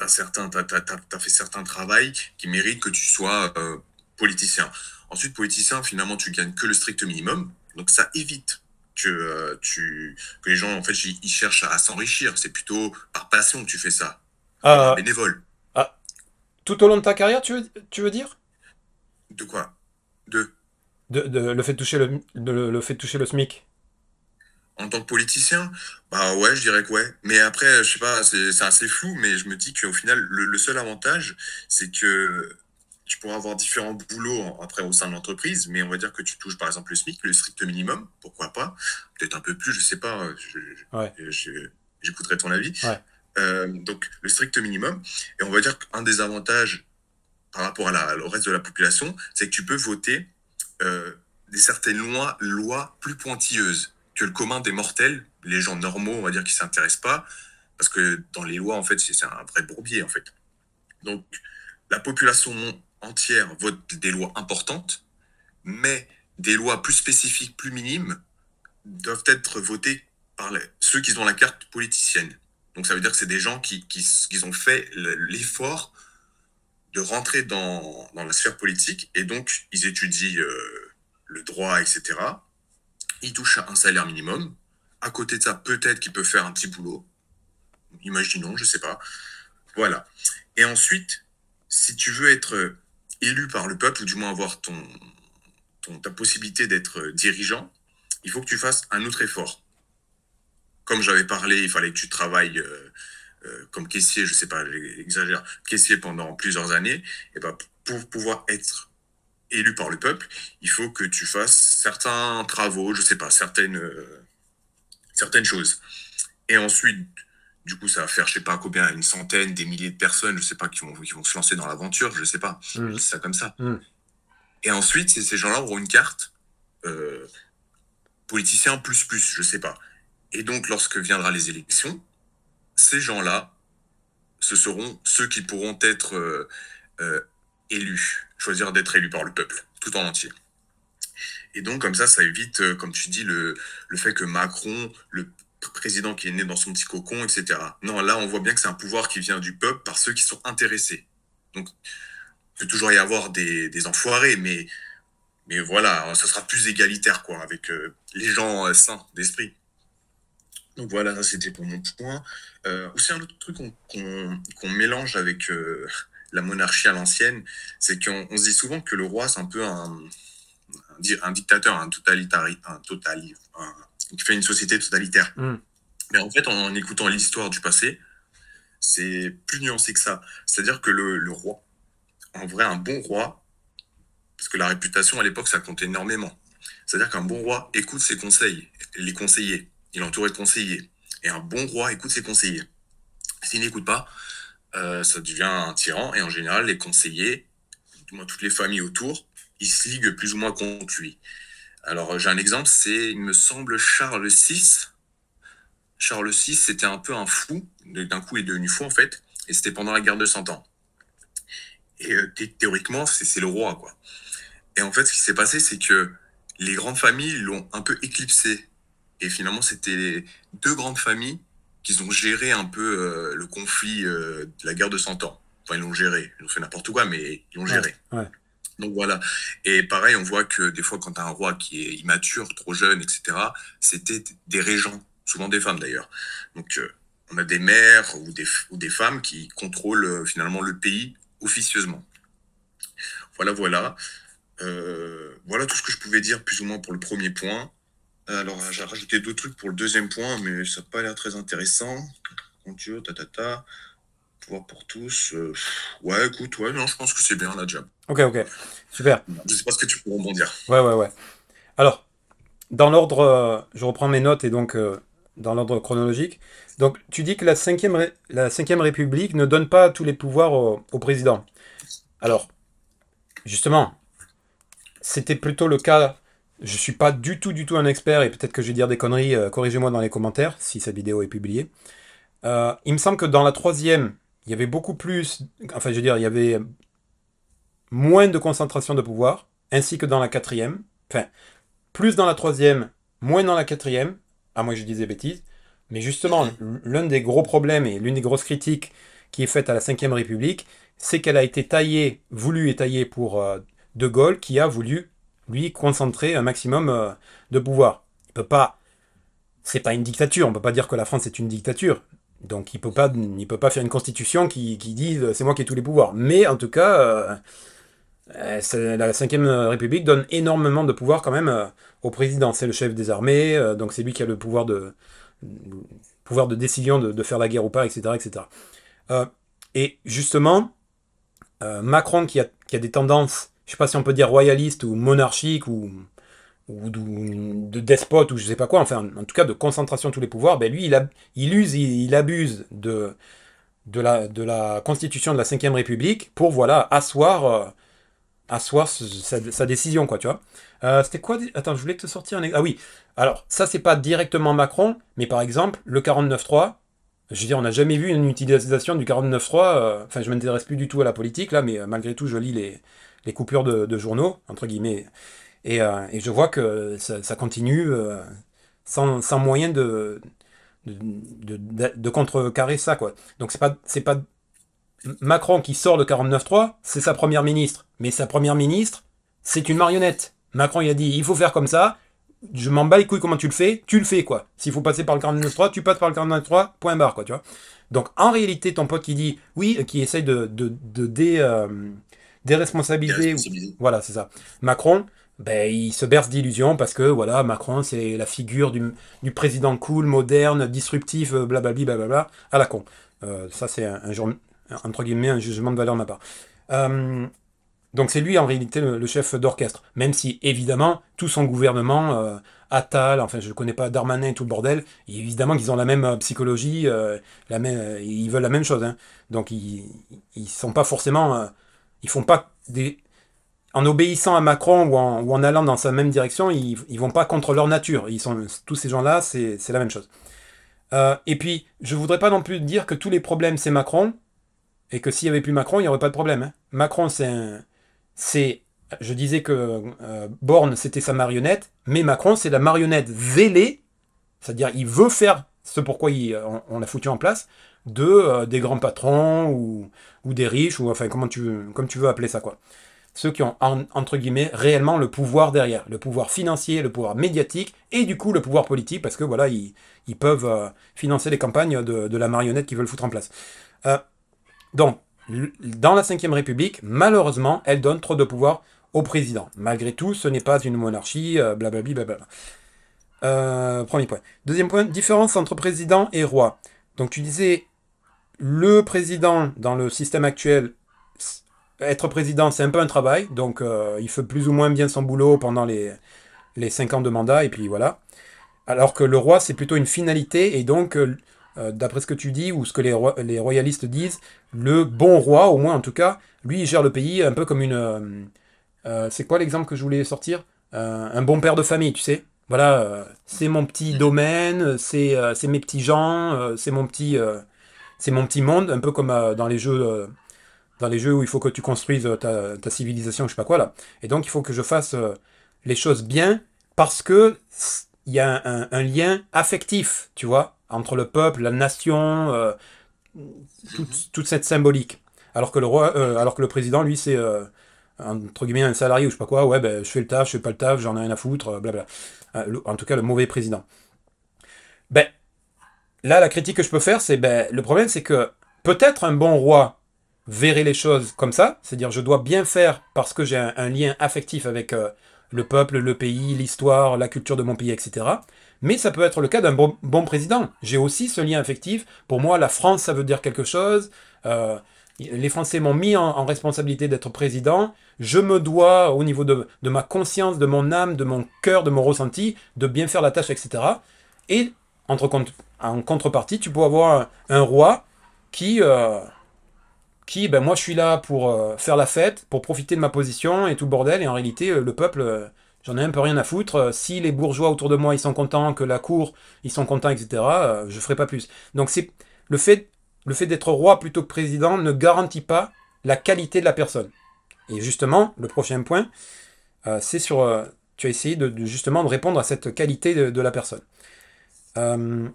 certain, fait certains travail qui méritent que tu sois euh, politicien. Ensuite, politicien, finalement, tu gagnes que le strict minimum. Donc, ça évite que, euh, tu, que les gens, en fait, ils cherchent à, s'enrichir. C'est plutôt par passion que tu fais ça. Ah. bénévole. Ah. tout au long de ta carrière, tu veux, tu veux dire De quoi de... de... le fait toucher le, de, le fait de toucher le SMIC en tant que politicien, bah ouais, je dirais que ouais. Mais après, je sais pas, c'est assez flou, mais je me dis qu'au final, le, seul avantage, c'est que tu pourras avoir différents boulots après au sein de l'entreprise, mais on va dire que tu touches par exemple le SMIC, le strict minimum, pourquoi pas, peut-être un peu plus, je sais pas, j'écouterai ton avis. Euh, donc le strict minimum, et on va dire qu'un des avantages par rapport à la, au reste de la population, c'est que tu peux voter euh, des certaines lois, lois plus pointilleuses que le commun des mortels, les gens normaux, on va dire, qui s'intéressent pas, parce que dans les lois, en fait, c'est un vrai bourbier, en fait. Donc, la population entière vote des lois importantes, mais des lois plus spécifiques, plus minimes, doivent être votées par ceux qui ont la carte politicienne. Donc, ça veut dire que c'est des gens qui, ont fait l'effort de rentrer dans, la sphère politique, et donc, ils étudient euh, le droit, etc il touche un salaire minimum. À côté de ça, peut-être qu'il peut faire un petit boulot. Imaginons, je sais pas. Voilà. Et ensuite, si tu veux être euh, élu par le peuple, ou du moins avoir ton, ta possibilité d'être euh, dirigeant, il faut que tu fasses un autre effort. Comme j'avais parlé, il fallait que tu travailles euh, comme caissier, je sais pas, j'exagère, caissier pendant plusieurs années. Et ben, pour pouvoir être élu par le peuple, il faut que tu fasses certains travaux, je sais pas, certaines, euh, certaines choses. Et ensuite, du coup, ça va faire, je sais pas combien, une centaine, des milliers de personnes, je sais pas, qui vont, qui vont se lancer dans l'aventure, je sais pas. C'est mm. ça comme ça. Mm. Et ensuite, ces gens-là auront une carte euh, politicien plus plus, je sais pas. Et donc, lorsque viendra les élections, ces gens-là, ce seront ceux qui pourront être euh, élu, choisir d'être élu par le peuple, tout en entier. Et donc, comme ça, ça évite, euh, comme tu dis, le, le fait que Macron, le président qui est né dans son petit cocon, etc. Non, là, on voit bien que c'est un pouvoir qui vient du peuple par ceux qui sont intéressés. Donc, il peut toujours y avoir des, des enfoirés, mais, mais voilà, ça sera plus égalitaire, quoi, avec euh, les gens saints euh, sains d'esprit. Donc voilà, c'était pour mon point. Euh, c'est un autre truc qu'on mélange avec la monarchie à l'ancienne, c'est qu'on se dit souvent que le roi, c'est un peu un, un, un dictateur, un totalitaire, un total, qui fait une société totalitaire. Hmm. Mais en fait, en, écoutant l'histoire du passé, c'est plus nuancé que ça. C'est-à-dire que le, roi, en vrai, un bon roi, parce que la réputation à l'époque, ça compte énormément. C'est-à-dire qu'un bon roi écoute ses conseils, les conseillers. Il entoure de conseillers. Et un bon roi écoute ses conseillers. S'il n'écoute pas, euh, ça devient un tyran. Et en général, les conseillers, du moins toutes les familles autour, ils se liguent plus ou moins contre lui. Alors, euh, j'ai un exemple, c'est, il me semble, Charles VI. Charles VI, c'était un peu un fou. D'un coup, il est devenu fou, en fait. Et c'était pendant la guerre de Cent Ans. Et euh, théoriquement, c'est le roi, quoi. Et en fait, ce qui s'est passé, c'est que les grandes familles l'ont un peu éclipsé. Et finalement, c'était deux grandes familles qu'ils ont géré un peu euh, le conflit euh, de la guerre de 100 ans. Enfin, ils l'ont géré. Ils ont fait n'importe quoi, mais ils l'ont géré. Donc voilà. Et pareil, on voit que des fois, quand tu as un roi qui est immature, trop jeune, etc., c'était des régents, souvent des femmes d'ailleurs. Donc euh, on a des mères ou des, ou des femmes qui contrôlent finalement le pays officieusement. Voilà, voilà. voilà tout ce que je pouvais dire plus ou moins pour le premier point. Alors, euh, j'ai rajouté deux trucs pour le deuxième point, mais ça n'a pas l'air très intéressant. ta tatata, pouvoir pour tous. Euh, ouais, écoute, ouais, non, je pense que c'est bien la job. Ok, ok, super. Je sais pas ce que tu peux rebondir. Ouais, ouais, ouais. Alors, dans l'ordre, euh, je reprends mes notes et donc dans l'ordre chronologique. Donc, tu dis que la 5 la République ne donne pas tous les pouvoirs au, au président. Alors, justement, c'était plutôt le cas je suis pas du tout, du tout un expert et peut-être que je vais dire des conneries. Euh, corrigez-moi dans les commentaires si cette vidéo est publiée. Euh, il me semble que dans la troisième, il y avait beaucoup plus. Enfin, je veux dire, il y avait moins de concentration de pouvoir, ainsi que dans la quatrième. Enfin, plus dans la troisième, moins dans la quatrième. À ah, moi que je disais bêtises. Mais justement, l'un des gros problèmes et l'une des grosses critiques qui est faite à la Ve République, c'est qu'elle a été taillée, voulu et taillée pour euh, De Gaulle, qui a voulu lui, concentrer un maximum euh, de pouvoir. Il peut pas. C'est pas une dictature. On peut pas dire que la France est une dictature. Donc il peut pas, il peut pas faire une constitution qui, qui dit euh, c'est moi qui ai tous les pouvoirs. Mais en tout cas, euh, la Ve République donne énormément de pouvoir quand même au président. C'est le chef des armées, donc c'est lui qui a le pouvoir de, pouvoir de décision de, faire la guerre ou pas, etc. etc. et justement, Macron qui a, des tendances je sais pas si on peut dire royaliste ou monarchique ou, de, despote ou je sais pas quoi, enfin en tout cas de concentration de tous les pouvoirs, ben lui il, il use, il, abuse de, de, la, de la constitution de la 5ème République pour voilà asseoir, euh, asseoir sa, décision quoi, tu vois. Euh, c'était quoi Attends, je voulais te sortir un... Ah oui, alors ça c'est pas directement Macron, mais par exemple le 49-3, je veux dire on n'a jamais vu une utilisation du 49-3, euh, enfin je m'intéresse plus du tout à la politique là, mais malgré tout je lis les les coupures de, journaux, entre guillemets. Et, euh, je vois que ça, continue euh, sans, moyen de, de, contrecarrer ça. Quoi. Donc c'est pas, c'est pas Macron qui sort de 49-3, c'est sa première ministre. Mais sa première ministre, c'est une marionnette. Macron, il a dit, il faut faire comme ça, je m'en bats les couilles comment tu le fais, tu le fais, quoi. S'il faut passer par le 49-3, tu passes par le 49-3, point barre, quoi, tu vois. Donc, en réalité, ton pote qui dit, oui, euh, qui essaye de, de, de dé, des responsabilités, Voilà, c'est ça. Macron, ben, il se berce d'illusions parce que voilà, Macron, c'est la figure du, président cool, moderne, disruptif, euh, blablabla, à la con. Euh, ça, c'est un, un, entre guillemets un jugement de valeur de ma part. Euh, donc c'est lui en réalité le, chef d'orchestre, même si évidemment tout son gouvernement, Atal, Attal, enfin je ne connais pas Darmanin et tout le bordel, évidemment qu'ils ont la même psychologie, la même, ils veulent la même chose. Hein. Donc ils ne sont pas forcément ils font pas des... En obéissant à Macron ou en, allant dans sa même direction, ils, ils vont pas contre leur nature. Ils sont, tous ces gens-là, c'est la même chose. Euh, et puis, je voudrais pas non plus dire que tous les problèmes, c'est Macron, et que s'il y avait plus Macron, il n'y aurait pas de problème. Hein. Macron, c'est C'est... Je disais que euh, Borne, c'était sa marionnette, mais Macron, c'est la marionnette zélée, c'est-à-dire il veut faire ce pourquoi il, on l'a foutu en place, de euh, des grands patrons ou, ou, des riches, ou enfin comment tu, comme tu veux appeler ça quoi. Ceux qui ont, entre guillemets, réellement le pouvoir derrière, le pouvoir financier, le pouvoir médiatique, et du coup le pouvoir politique, parce que voilà, ils, ils peuvent euh, financer les campagnes de, de la marionnette qu'ils veulent foutre en place. Euh, donc, dans la Ve République, malheureusement, elle donne trop de pouvoir au président. Malgré tout, ce n'est pas une monarchie, blablabla. blablabla. premier point. Deuxième point, différence entre président et roi. Donc tu disais, le président, dans le système actuel, être président, c'est un peu un travail. Donc, euh, il fait plus ou moins bien son boulot pendant les, les 5 ans de mandat, et puis voilà. Alors que le roi, c'est plutôt une finalité, et donc, euh, euh, d'après ce que tu dis, ou ce que les, les, royalistes disent, le bon roi, au moins en tout cas, lui, il gère le pays un peu comme une... c'est quoi l'exemple que je voulais sortir Un bon père de famille, tu sais voilà, c'est mon petit mm-hmm. domaine, c'est mes petits gens, c'est mon petit c'est mon petit monde, un peu comme euh, dans les jeux. Euh, dans les jeux où il faut que tu construises euh, ta, civilisation, je sais pas quoi là. Et donc il faut que je fasse les choses bien parce que il y a un, lien affectif, tu vois, entre le peuple, la nation, mhm. toute, cette symbolique. Alors que le roi, alors que le président, lui, c'est entre guillemets un salarié ou je sais pas quoi, ouais ben je fais le taf, je fais pas le taf, j'en ai rien à foutre, blablabla. en tout cas le mauvais président. Ben là, la critique que je peux faire, c'est ben, le problème, c'est que peut-être un bon roi verrait les choses comme ça, c'est-à-dire je dois bien faire parce que j'ai un, lien affectif avec euh, le peuple, le pays, l'histoire, la culture de mon pays, etc. Mais ça peut être le cas d'un bon, président. J'ai aussi ce lien affectif. Pour moi, la France, ça veut dire quelque chose. Euh, les Français m'ont mis en, responsabilité d'être président. Je me dois, au niveau de, de ma conscience, de mon âme, de mon cœur, de mon ressenti, de bien faire la tâche, etc. Et en contrepartie, tu peux avoir un, roi qui, euh, qui, ben moi je suis là pour euh, faire la fête, pour profiter de ma position et tout bordel, et en réalité, euh, le peuple, j'en ai un peu rien à foutre. Si les bourgeois autour de moi, ils sont contents, que la cour, ils sont contents, etc., je ferai pas plus. Donc c'est le fait, le fait d'être roi plutôt que président ne garantit pas la qualité de la personne. Et justement, le prochain point, c'est sur. tu as essayé de, justement de répondre à cette qualité de la personne. Euh,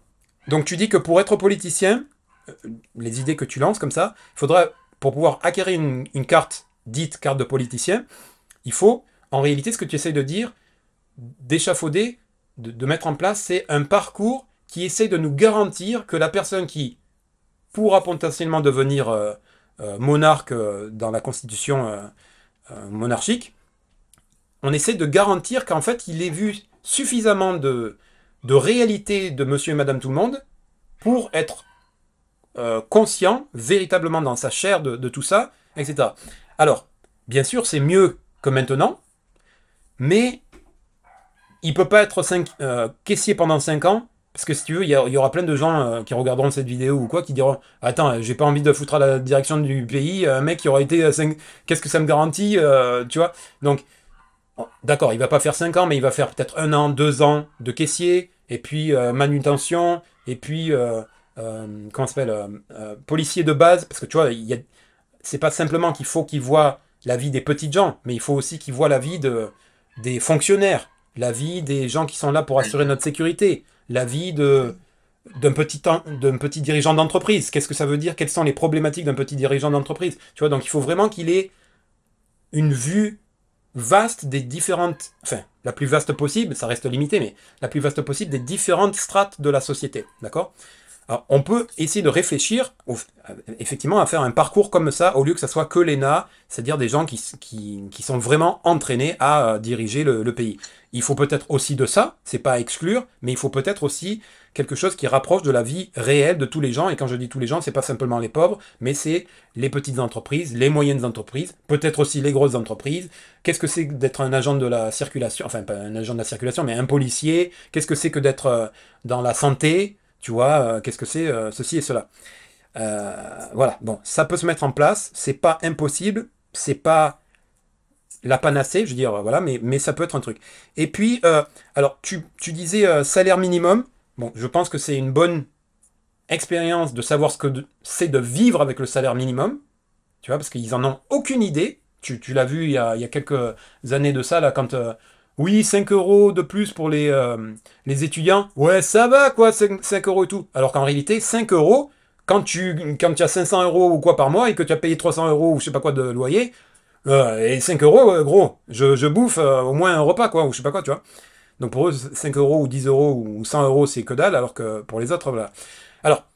donc tu dis que pour être politicien, euh, les idées que tu lances comme ça, il faudrait, pour pouvoir acquérir une, carte dite carte de politicien, il faut, en réalité, ce que tu essayes de dire, d'échafauder, de, mettre en place, c'est un parcours qui essaie de nous garantir que la personne qui pourra potentiellement devenir euh, monarque dans la constitution monarchique, on essaie de garantir qu'en fait il ait vu suffisamment de, de réalité de monsieur et madame tout le monde pour être euh, conscient véritablement dans sa chair de, tout ça, etc. Alors, bien sûr, c'est mieux que maintenant, mais il peut pas être euh, caissier pendant 5 ans, parce que si tu veux, il y, aura plein de gens euh, qui regarderont cette vidéo ou quoi, qui diront Attends, j'ai pas envie de foutre à la direction du pays, un mec qui aura été 5, qu'est-ce que ça me garantit Tu vois Donc, oh, d'accord, il va pas faire 5 ans, mais il va faire peut-être un an, deux ans de caissier, et puis euh, manutention, et puis euh, euh, comment s'appelle policier de base, parce que tu vois, il c'est pas simplement qu'il faut qu'il voit la vie des petites gens, mais il faut aussi qu'il voit la vie de, des fonctionnaires, la vie des gens qui sont là pour assurer notre sécurité, la vie de d'un petit, petit dirigeant d'entreprise. Qu'est-ce que ça veut dire Quelles sont les problématiques d'un petit dirigeant d'entreprise Tu vois, donc il faut vraiment qu'il ait une vue vaste des différentes, enfin, la plus vaste possible, ça reste limité, mais la plus vaste possible des différentes strates de la société, d'accord on peut essayer de réfléchir, euh, effectivement, à faire un parcours comme ça, au lieu que ça soit que l'ENA, c'est-à-dire des gens qui, sont vraiment entraînés à euh, diriger le, pays. Il faut peut-être aussi de ça, c'est pas à exclure, mais il faut peut-être aussi quelque chose qui rapproche de la vie réelle de tous les gens, et quand je dis tous les gens, c'est pas simplement les pauvres, mais c'est les petites entreprises, les moyennes entreprises, peut-être aussi les grosses entreprises. Qu'est-ce que c'est d'être un agent de la circulation, enfin pas un agent de la circulation, mais un policier Qu'est-ce que c'est que d'être euh, dans la santé tu vois, euh, qu'est-ce que c'est, euh, ceci et cela. Euh, voilà, bon, ça peut se mettre en place, c'est pas impossible, c'est pas la panacée, je veux dire, voilà, mais, mais ça peut être un truc. Et puis, alors, tu, disais salaire minimum. Bon, je pense que c'est une bonne expérience de savoir ce que c'est de vivre avec le salaire minimum, tu vois, parce qu'ils en ont aucune idée. Tu, l'as vu il y, a, quelques années de ça, là, quand oui, 5 euros de plus pour les, euh, les étudiants. Ouais, ça va, quoi, 5, euros et tout. Alors qu'en réalité, 5 euros, quand tu quand tu as 500 euros ou quoi par mois et que tu as payé 300 euros ou je sais pas quoi de loyer, euh, et 5 euros, euh, gros, je, je bouffe au moins un repas, quoi, ou je sais pas quoi, tu vois. Donc pour eux, 5 euros ou 10 euros ou 100 euros, c'est que dalle, alors que pour les autres, voilà. Alors,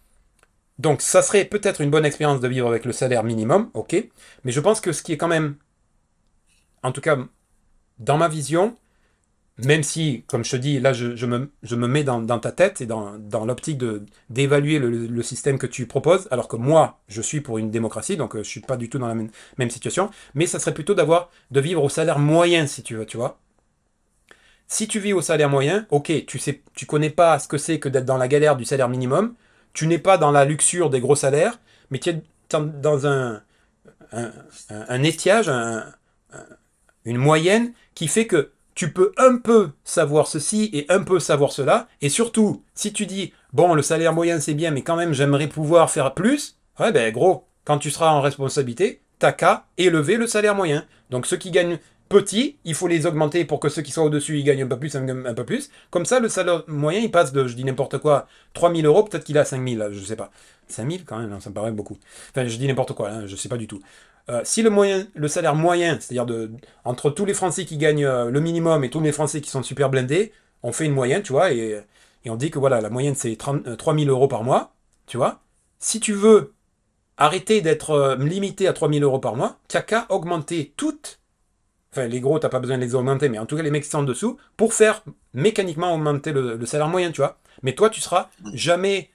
donc ça serait peut-être une bonne expérience de vivre avec le salaire minimum, ok, mais je pense que ce qui est quand même, en tout cas, dans ma vision, même si, comme je te dis, là, je, me, je me, mets dans, ta tête et dans, dans l'optique d'évaluer le, système que tu proposes, alors que moi, je suis pour une démocratie, donc euh, je ne suis pas du tout dans la même, situation, mais ça serait plutôt d'avoir de vivre au salaire moyen, si tu veux, tu vois. Si tu vis au salaire moyen, ok, tu sais, tu connais pas ce que c'est que d'être dans la galère du salaire minimum, tu n'es pas dans la luxure des gros salaires, mais tu es dans un, un, un, étiage, une moyenne qui fait que tu peux un peu savoir ceci et un peu savoir cela. Et surtout, si tu dis, bon, le salaire moyen c'est bien, mais quand même j'aimerais pouvoir faire plus, ouais ben gros, quand tu seras en responsabilité, t'as qu'à élever le salaire moyen. Donc ceux qui gagnent petit, il faut les augmenter pour que ceux qui sont au-dessus, ils gagnent un peu plus, un, peu plus. Comme ça, le salaire moyen, il passe de, je dis n'importe quoi, 3000 euros, peut-être qu'il a 5000, je sais pas. 5000 quand même, hein, ça me paraît beaucoup. Enfin, je dis n'importe quoi, je hein, je sais pas du tout. Euh, si le, salaire moyen, c'est-à-dire entre tous les Français qui gagnent euh, le minimum et tous les Français qui sont super blindés, on fait une moyenne, tu vois, et, on dit que voilà, la moyenne c'est 3000 euh, euros par mois, tu vois. Si tu veux arrêter d'être limité à 3000 euros par mois, as qu'à augmenter toutes, enfin les gros, n'as pas besoin de les augmenter, mais en tout cas les mecs qui sont en dessous, pour faire mécaniquement augmenter le, le salaire moyen, tu vois. Mais toi, tu seras jamais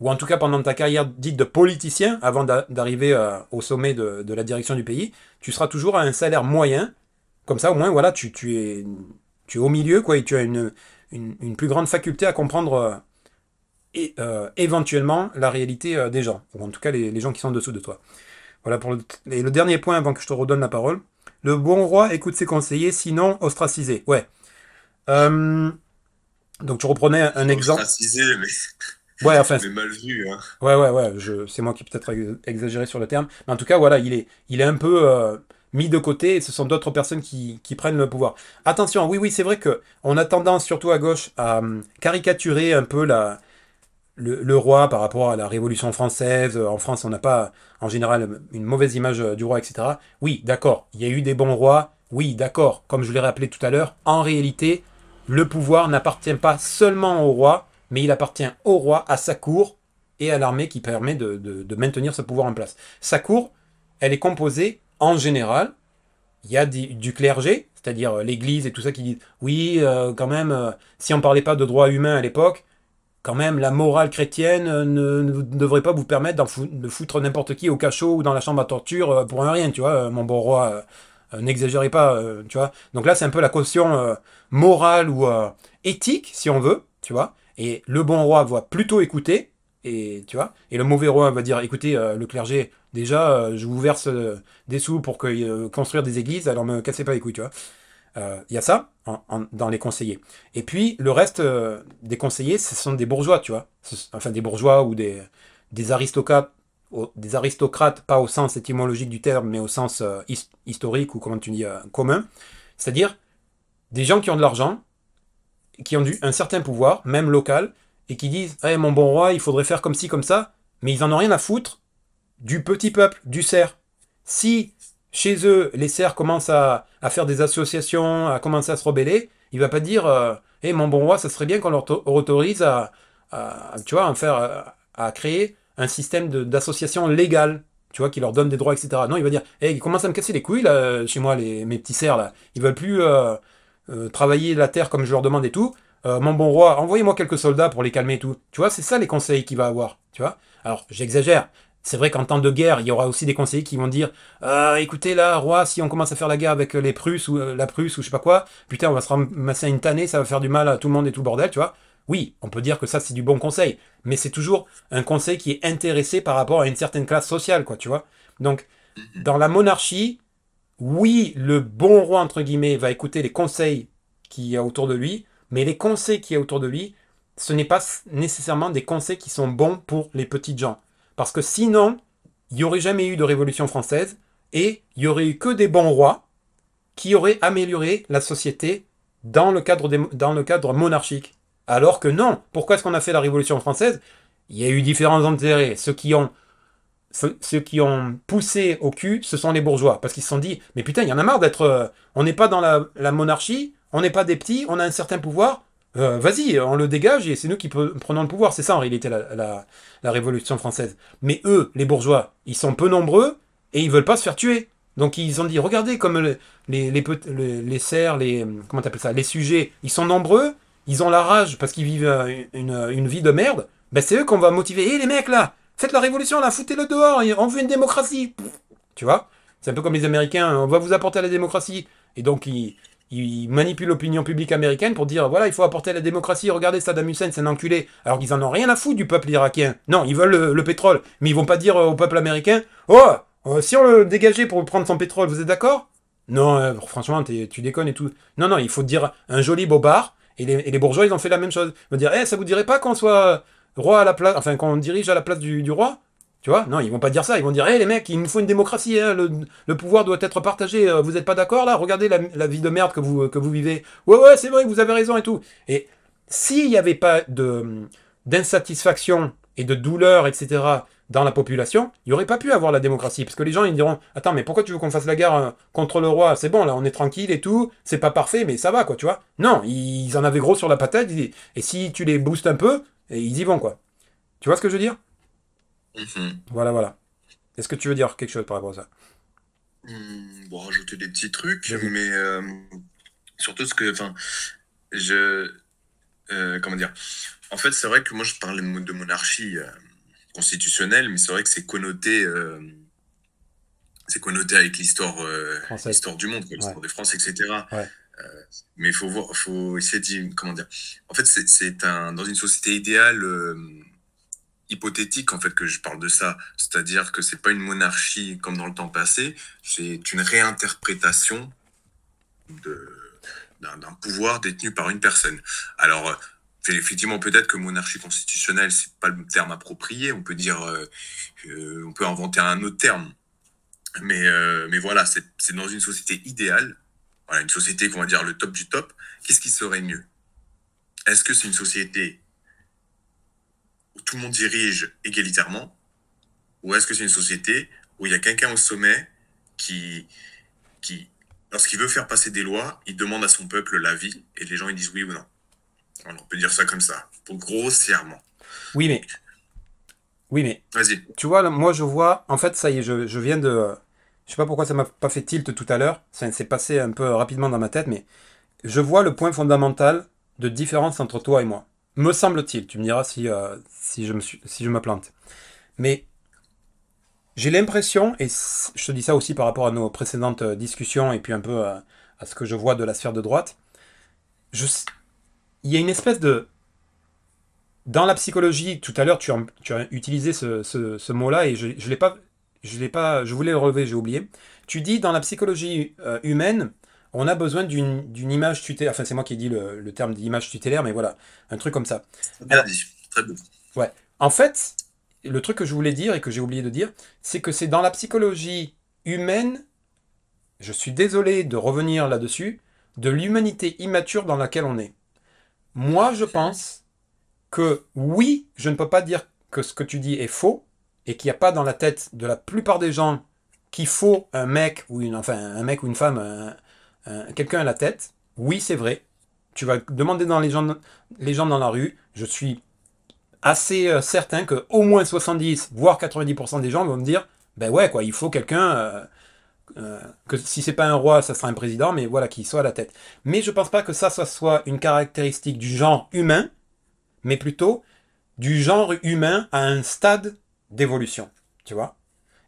ou en tout cas pendant ta carrière dite de politicien, avant d'arriver euh, au sommet de, la direction du pays, tu seras toujours à un salaire moyen. Comme ça, au moins, voilà, tu, es, tu au milieu, quoi, et tu as une, une, plus grande faculté à comprendre euh, euh, éventuellement la réalité des gens, ou en tout cas les, gens qui sont en dessous de toi. Voilà pour le, et le dernier point avant que je te redonne la parole. Le bon roi écoute ses conseillers, sinon ostracisé. Ouais. donc tu reprenais un exemple. Ostracisé, mais. Ouais, enfin. c'est mal vu, hein. Ouais, ouais, ouais. Je... C'est moi qui peut-être exagéré sur le terme. Mais en tout cas, voilà, il est, il est un peu euh, mis de côté. Et ce sont d'autres personnes qui... qui, prennent le pouvoir. Attention, oui, oui, c'est vrai que on a tendance, surtout à gauche, à hum, caricaturer un peu la, le, le, roi par rapport à la Révolution française. En France, on n'a pas en général une mauvaise image euh, du roi, etc. Oui, d'accord, il y a eu des bons rois. Oui, d'accord, comme je l'ai rappelé tout à l'heure, en réalité, le pouvoir n'appartient pas seulement au roi, mais il appartient au roi, à sa cour et à l'armée qui permet de, maintenir ce pouvoir en place. Sa cour, elle est composée en général, il y a du clergé, c'est-à-dire euh, l'Église et tout ça qui dit « oui, euh, quand même, euh, si on ne parlait pas de droits humains à l'époque, quand même, la morale chrétienne ne, devrait pas vous permettre de foutre n'importe qui au cachot ou dans la chambre à torture pour un rien, tu vois, mon bon roi. N'exagérez pas, tu vois. Donc là, c'est un peu la caution morale ou éthique, si on veut, tu vois. Et le bon roi va plutôt écouter, et tu vois, et le mauvais roi va dire, écoutez, euh, le clergé, déjà, euh, je vous verse euh, des sous pour que, construire des églises, alors me cassez pas les couilles, tu vois. Il y a ça dans les conseillers. Et puis, le reste des conseillers, ce sont des bourgeois, tu vois. Enfin, des bourgeois ou des, des aristocrates des aristocrates, pas au sens étymologique du terme, mais au sens historique ou comment tu dis, commun, c'est-à-dire des gens qui ont de l'argent, qui ont un certain pouvoir, même local, et qui disent eh, mon bon roi, il faudrait faire comme ci, comme ça, mais ils en ont rien à foutre du petit peuple, du cerf. Si chez eux, les cerfs commencent à, faire des associations, à commencer à se rebeller, il va pas dire euh, eh, mon bon roi, ça serait bien qu'on leur autorise à, tu vois, à, faire, à créer un système d'association légale tu vois, qui leur donne des droits, etc. Non, il va dire, hey, eh, ils commencent à me casser les couilles, là, chez moi, les, mes petits cerfs, là. Ils veulent plus, euh, euh, travailler la terre comme je leur demande et tout. Euh, mon bon roi, envoyez-moi quelques soldats pour les calmer et tout. Tu vois, c'est ça les conseils qu'il va avoir, tu vois. Alors, j'exagère. C'est vrai qu'en temps de guerre, il y aura aussi des conseils qui vont dire euh, écoutez là, roi, si on commence à faire la guerre avec les Prusses ou la Prusse ou je sais pas quoi, putain, on va se ramasser à une tannée, ça va faire du mal à tout le monde et tout le bordel, tu vois. Oui, on peut dire que ça c'est du bon conseil, mais c'est toujours un conseil qui est intéressé par rapport à une certaine classe sociale, quoi, tu vois. Donc, dans la monarchie, oui, le bon roi, entre guillemets, va écouter les conseils qu'il y a autour de lui, mais les conseils qu'il y a autour de lui, ce n'est pas nécessairement des conseils qui sont bons pour les petites gens. Parce que sinon, il n'y aurait jamais eu de révolution française et il n'y aurait eu que des bons rois qui auraient amélioré la société dans le cadre, dans le cadre monarchique. Alors que non, pourquoi est-ce qu'on a fait la révolution française Il y a eu différents intérêts. Ceux qui ont ceux qui ont poussé au cul, ce sont les bourgeois. Parce qu'ils se sont dit, mais putain, il y en a marre d'être... Euh, on n'est pas dans la, monarchie, on n'est pas des petits, on a un certain pouvoir. Euh, vas-y, on le dégage et c'est nous qui prenons le pouvoir. C'est ça en réalité la, la, Révolution française. Mais eux, les bourgeois, ils sont peu nombreux et ils veulent pas se faire tuer. Donc ils ont dit, regardez comme les, les, serfs, les, comment t'appelles ça, les sujets, ils sont nombreux, ils ont la rage parce qu'ils vivent euh, une, vie de merde. Ben c'est eux qu'on va motiver. Hé eh, les mecs là, Faites la révolution, a foutez-le dehors, on veut une démocratie. Tu vois C'est un peu comme les Américains, on va vous apporter la démocratie. Et donc, ils, ils manipulent l'opinion publique américaine pour dire, voilà, il faut apporter la démocratie, regardez Saddam Hussein, c'est un enculé. Alors qu'ils en ont rien à foutre du peuple irakien. Non, ils veulent le, pétrole. Mais ils vont pas dire euh, au peuple américain, oh, euh, si on le dégageait pour prendre son pétrole, vous êtes d'accord Non, euh, franchement, tu déconnes et tout. Non, non, il faut dire un joli bobard. Et les, bourgeois, ils ont fait la même chose. Ils vont dire, eh, ça vous dirait pas qu'on soit roi à la place, enfin qu'on dirige à la place du, roi, tu vois Non, ils vont pas dire ça, ils vont dire, hé les mecs, il nous faut une démocratie, hein, le, pouvoir doit être partagé, euh, vous n'êtes pas d'accord là Regardez la, vie de merde que vous, que vous vivez. Ouais, ouais, c'est vrai, vous avez raison et tout. Et s'il n'y avait pas de d'insatisfaction et de douleur, etc., dans la population, il n'y aurait pas pu avoir la démocratie. Parce que les gens, ils diront Attends, mais pourquoi tu veux qu'on fasse la guerre euh, contre le roi C'est bon, là, on est tranquille et tout, c'est pas parfait, mais ça va, quoi, tu vois. Non, ils en avaient gros sur la patate. Et si tu les boostes un peu, et ils y vont, quoi. Tu vois ce que je veux dire mhm. Voilà, voilà. Est-ce que tu veux dire quelque chose par rapport à ça hmm, Bon, rajouter des petits trucs, mais euh, surtout ce que. Enfin, je. Euh, comment dire En fait, c'est vrai que moi, je parle de monarchie euh, constitutionnelle, mais c'est vrai que c'est connoté. c'est connoté avec l'histoire du monde, l'histoire de des France, etc. Ouais. Euh, mais il faut, faut essayer de. Comment dire En fait, c'est un, dans une société idéale euh, hypothétique en fait que je parle de ça, c'est-à-dire que c'est pas une monarchie comme dans le temps passé, c'est une réinterprétation d'un pouvoir détenu par une personne. Alors euh, effectivement peut-être que monarchie constitutionnelle c'est pas le terme approprié, on peut dire on peut inventer un autre terme, mais mais voilà c'est dans une société idéale voilà, une société qu'on va dire le top du top, qu'est-ce qui serait mieux Est-ce que c'est une société où tout le monde dirige égalitairement Ou est-ce que c'est une société où il y a quelqu'un au sommet qui, qui lorsqu'il veut faire passer des lois, il demande à son peuple l'avis et les gens ils disent oui ou non On peut dire ça comme ça, grossièrement. Oui, mais. Oui, mais. Vas-y. Tu vois, moi je vois. En fait, ça y est, je viens de je sais pas pourquoi ça m'a pas fait tilt tout à l'heure. Ça s'est passé un peu rapidement dans ma tête, mais je vois le point fondamental de différence entre toi et moi. Me semble-t-il. Tu me diras si, euh, si, je me si je me plante. Mais j'ai l'impression, et je te dis ça aussi par rapport à nos précédentes euh, discussions et puis un peu euh, à, ce que je vois de la sphère de droite, il y a une espèce de... Dans la psychologie, tout à l'heure, tu, as utilisé ce, ce mot-là et je ne l'ai pas je l'ai pas, je voulais le relever, j'ai oublié. Tu dis dans la psychologie euh, humaine, on a besoin d'une image tutélaire. Enfin, c'est moi qui ai dit le, terme d'image tutélaire, mais voilà, un truc comme ça. Bien très bien. Ouais. En fait, le truc que je voulais dire et que j'ai oublié de dire, c'est que c'est dans la psychologie humaine, je suis désolé de revenir là-dessus, de l'humanité immature dans laquelle on est. Moi, je pense que oui, je ne peux pas dire que ce que tu dis est faux, et qu'il n'y a pas dans la tête de la plupart des gens qu'il faut un mec ou une, enfin, un mec ou une femme, quelqu'un à la tête, oui, c'est vrai. Tu vas demander dans les gens, les gens dans la rue, je suis assez euh, certain que au moins 70, voire 90% des gens vont me dire, ben ouais, quoi, il faut quelqu'un, euh, euh, que si c'est pas un roi, ça sera un président, mais voilà, qu'il soit à la tête. Mais je pense pas que ça, ça soit une caractéristique du genre humain, mais plutôt du genre humain à un stade d'évolution, tu vois.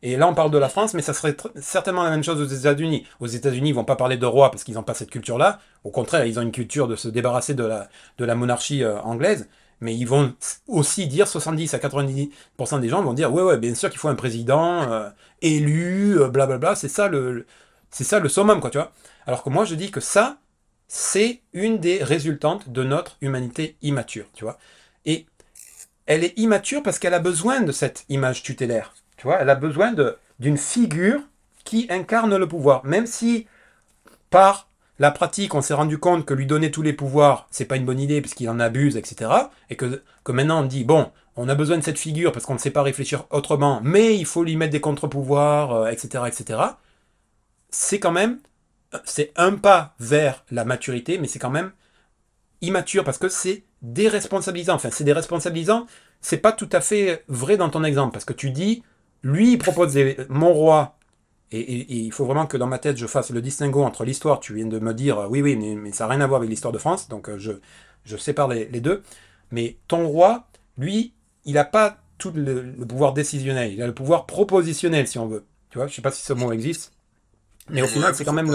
Et là, on parle de la France, mais ça serait certainement la même chose aux États-Unis. Aux États-Unis, ils vont pas parler de roi parce qu'ils n'ont pas cette culture-là. Au contraire, ils ont une culture de se débarrasser de la, de la monarchie euh, anglaise. Mais ils vont aussi dire 70 à 90% des gens vont dire ouais ouais bien sûr qu'il faut un président euh, élu blablabla euh, c'est ça c'est ça le summum quoi tu vois alors que moi je dis que ça c'est une des résultantes de notre humanité immature tu vois et elle est immature parce qu'elle a besoin de cette image tutélaire. Tu vois, elle a besoin d'une figure qui incarne le pouvoir. Même si par la pratique, on s'est rendu compte que lui donner tous les pouvoirs, c'est pas une bonne idée puisqu'il en abuse, etc. Et que, que maintenant on dit, bon, on a besoin de cette figure parce qu'on ne sait pas réfléchir autrement, mais il faut lui mettre des contre-pouvoirs, etc., euh, etc. C'est quand même, euh, c'est un pas vers la maturité, mais c'est quand même immature parce que c'est déresponsabilisant. Enfin, c'est déresponsabilisant. C'est pas tout à fait vrai dans ton exemple parce que tu dis, lui, il propose mon roi. Et, il faut vraiment que dans ma tête je fasse le distinguo entre l'histoire. Tu viens de me dire, oui, oui, mais, ça n'a rien à voir avec l'histoire de France, donc euh, je, sépare les, deux. Mais ton roi, lui, il a pas tout le, pouvoir décisionnel, il a le pouvoir propositionnel si on veut. Tu vois, je sais pas si ce mot existe, mais au final c'est quand même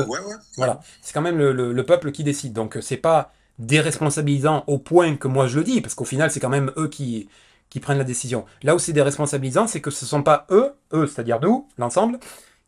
voilà, quand même le, peuple qui décide. Donc euh, c'est pas déresponsabilisant au point que moi je le dis, parce qu'au final c'est quand même eux qui, qui prennent la décision. Là où c'est déresponsabilisant, c'est que ce ne sont pas eux, eux, c'est-à-dire nous, l'ensemble,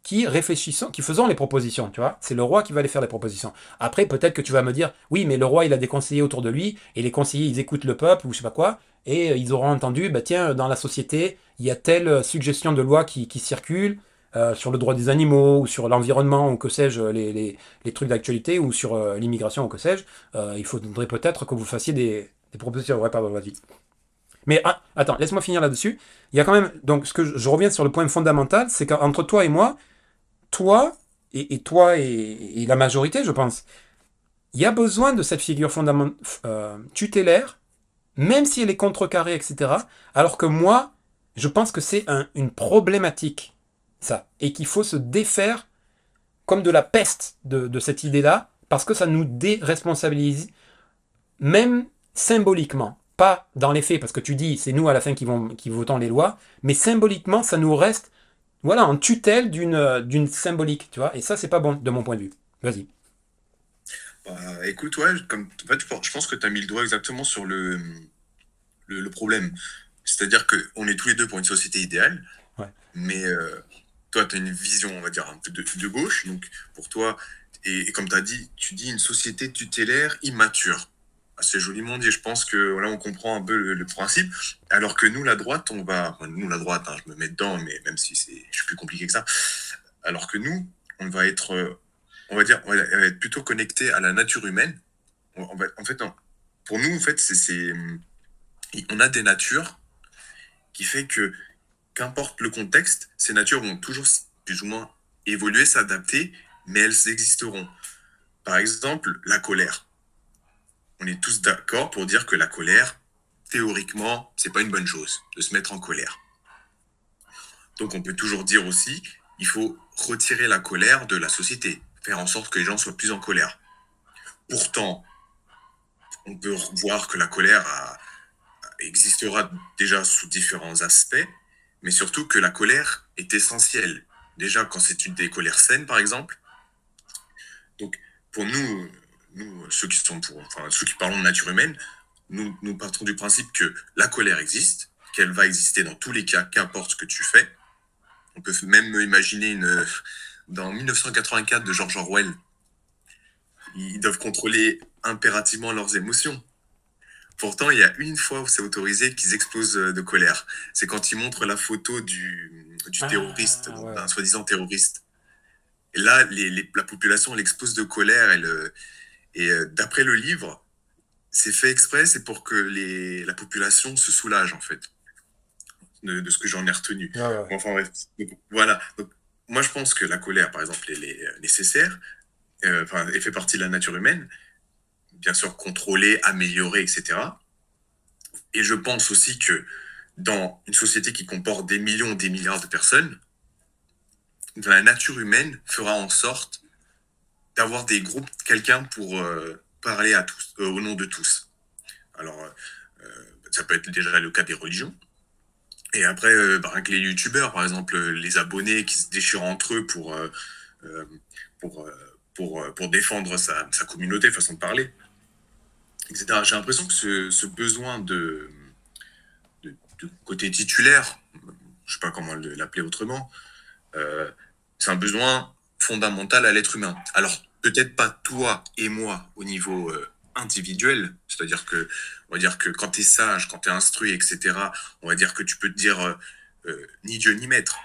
qui réfléchissons, qui faisons les propositions, tu vois. C'est le roi qui va aller faire les propositions. Après, peut-être que tu vas me dire, oui, mais le roi, il a des conseillers autour de lui, et les conseillers, ils écoutent le peuple, ou je sais pas quoi, et ils auront entendu, bah tiens, dans la société, il y a telle suggestion de loi qui, qui circule, euh, sur le droit des animaux, ou sur l'environnement, ou que sais-je, les, les, trucs d'actualité, ou sur euh, l'immigration, ou que sais-je, euh, il faudrait peut-être que vous fassiez des, des propositions. Ouais, pardon, vas-y. Mais ah, attends, laisse-moi finir là-dessus. Il y a quand même, donc, ce que je, reviens sur le point fondamental, c'est qu'entre toi et moi, toi et, toi et, la majorité, je pense, il y a besoin de cette figure fondamentale tutélaire, même si elle est contrecarrée, etc. Alors que moi, je pense que c'est un, une problématique ça, et qu'il faut se défaire comme de la peste de, cette idée-là, parce que ça nous déresponsabilise, même symboliquement, pas dans les faits, parce que tu dis c'est nous à la fin qui, vont, qui votons les lois, mais symboliquement, ça nous reste voilà, en tutelle d'une symbolique, tu vois, et ça, c'est pas bon de mon point de vue. Vas-y. Bah, écoute, toi comme, en fait, je pense que tu as mis le doigt exactement sur le, le, problème. C'est-à-dire qu'on est tous les deux pour une société idéale, mais euh, toi, tu as une vision, on va dire, un peu de, de gauche. Donc, pour toi, et, comme tu as dit, tu dis une société tutélaire immature. Ah, c'est joliment dit. Je pense que là, on comprend un peu le, principe. Alors que nous, la droite, on va. Nous, la droite, hein, je me mets dedans, mais même si c'est, je suis plus compliqué que ça. Alors que nous, on va être. Euh, on va dire, on va être plutôt connecté à la nature humaine. en fait, pour nous, en fait, c'est, on a des natures qui fait que qu'importe le contexte, ces natures vont toujours plus ou moins évoluer, s'adapter, mais elles existeront. Par exemple, la colère. On est tous d'accord pour dire que la colère, théoriquement, c'est pas une bonne chose de se mettre en colère. Donc on peut toujours dire aussi, il faut retirer la colère de la société, faire en sorte que les gens soient plus en colère. Pourtant, on peut voir que la colère existera déjà sous différents aspects, mais surtout que la colère est essentielle. Déjà, quand c'est une des colères saines, par exemple. Donc, pour nous, nous ceux qui sont pour, ceux qui parlons de nature humaine, nous, partons du principe que la colère existe, qu'elle va exister dans tous les cas, qu'importe ce que tu fais. On peut même imaginer une, dans 1984 de George Orwell, ils doivent contrôler impérativement leurs émotions. Pourtant, il y a une fois où c'est autorisé qu'ils explosent euh, de colère. C'est quand ils montrent la photo du, ah, terroriste, d'un soi-disant terroriste. Et là, la population, elle explose de colère. Euh, et, euh, d'après le livre, c'est fait exprès, c'est pour que la population se soulage, en fait, de, ce que j'en ai retenu. Ah, voilà. moi, je pense que la colère, par exemple, est nécessaire, enfin, elle fait partie de la nature humaine, bien sûr contrôler, améliorer, etc. Et je pense aussi que dans une société qui comporte des millions, des milliards de personnes, la nature humaine fera en sorte d'avoir des groupes, quelqu'un pour euh, parler à tous, euh, au nom de tous. Alors, euh, ça peut être déjà le cas des religions. Et après, bah, les youtubeurs, par exemple, les abonnés qui se déchirent entre eux pour, pour, pour, défendre sa communauté, façon de parler. J'ai l'impression que ce, besoin de, côté titulaire, je ne sais pas comment l'appeler autrement, euh, c'est un besoin fondamental à l'être humain. Alors, peut-être pas toi et moi au niveau euh, individuel, c'est-à-dire que, on va dire que quand tu es sage, quand tu es instruit, etc., on va dire que tu peux te dire euh, ni Dieu ni maître.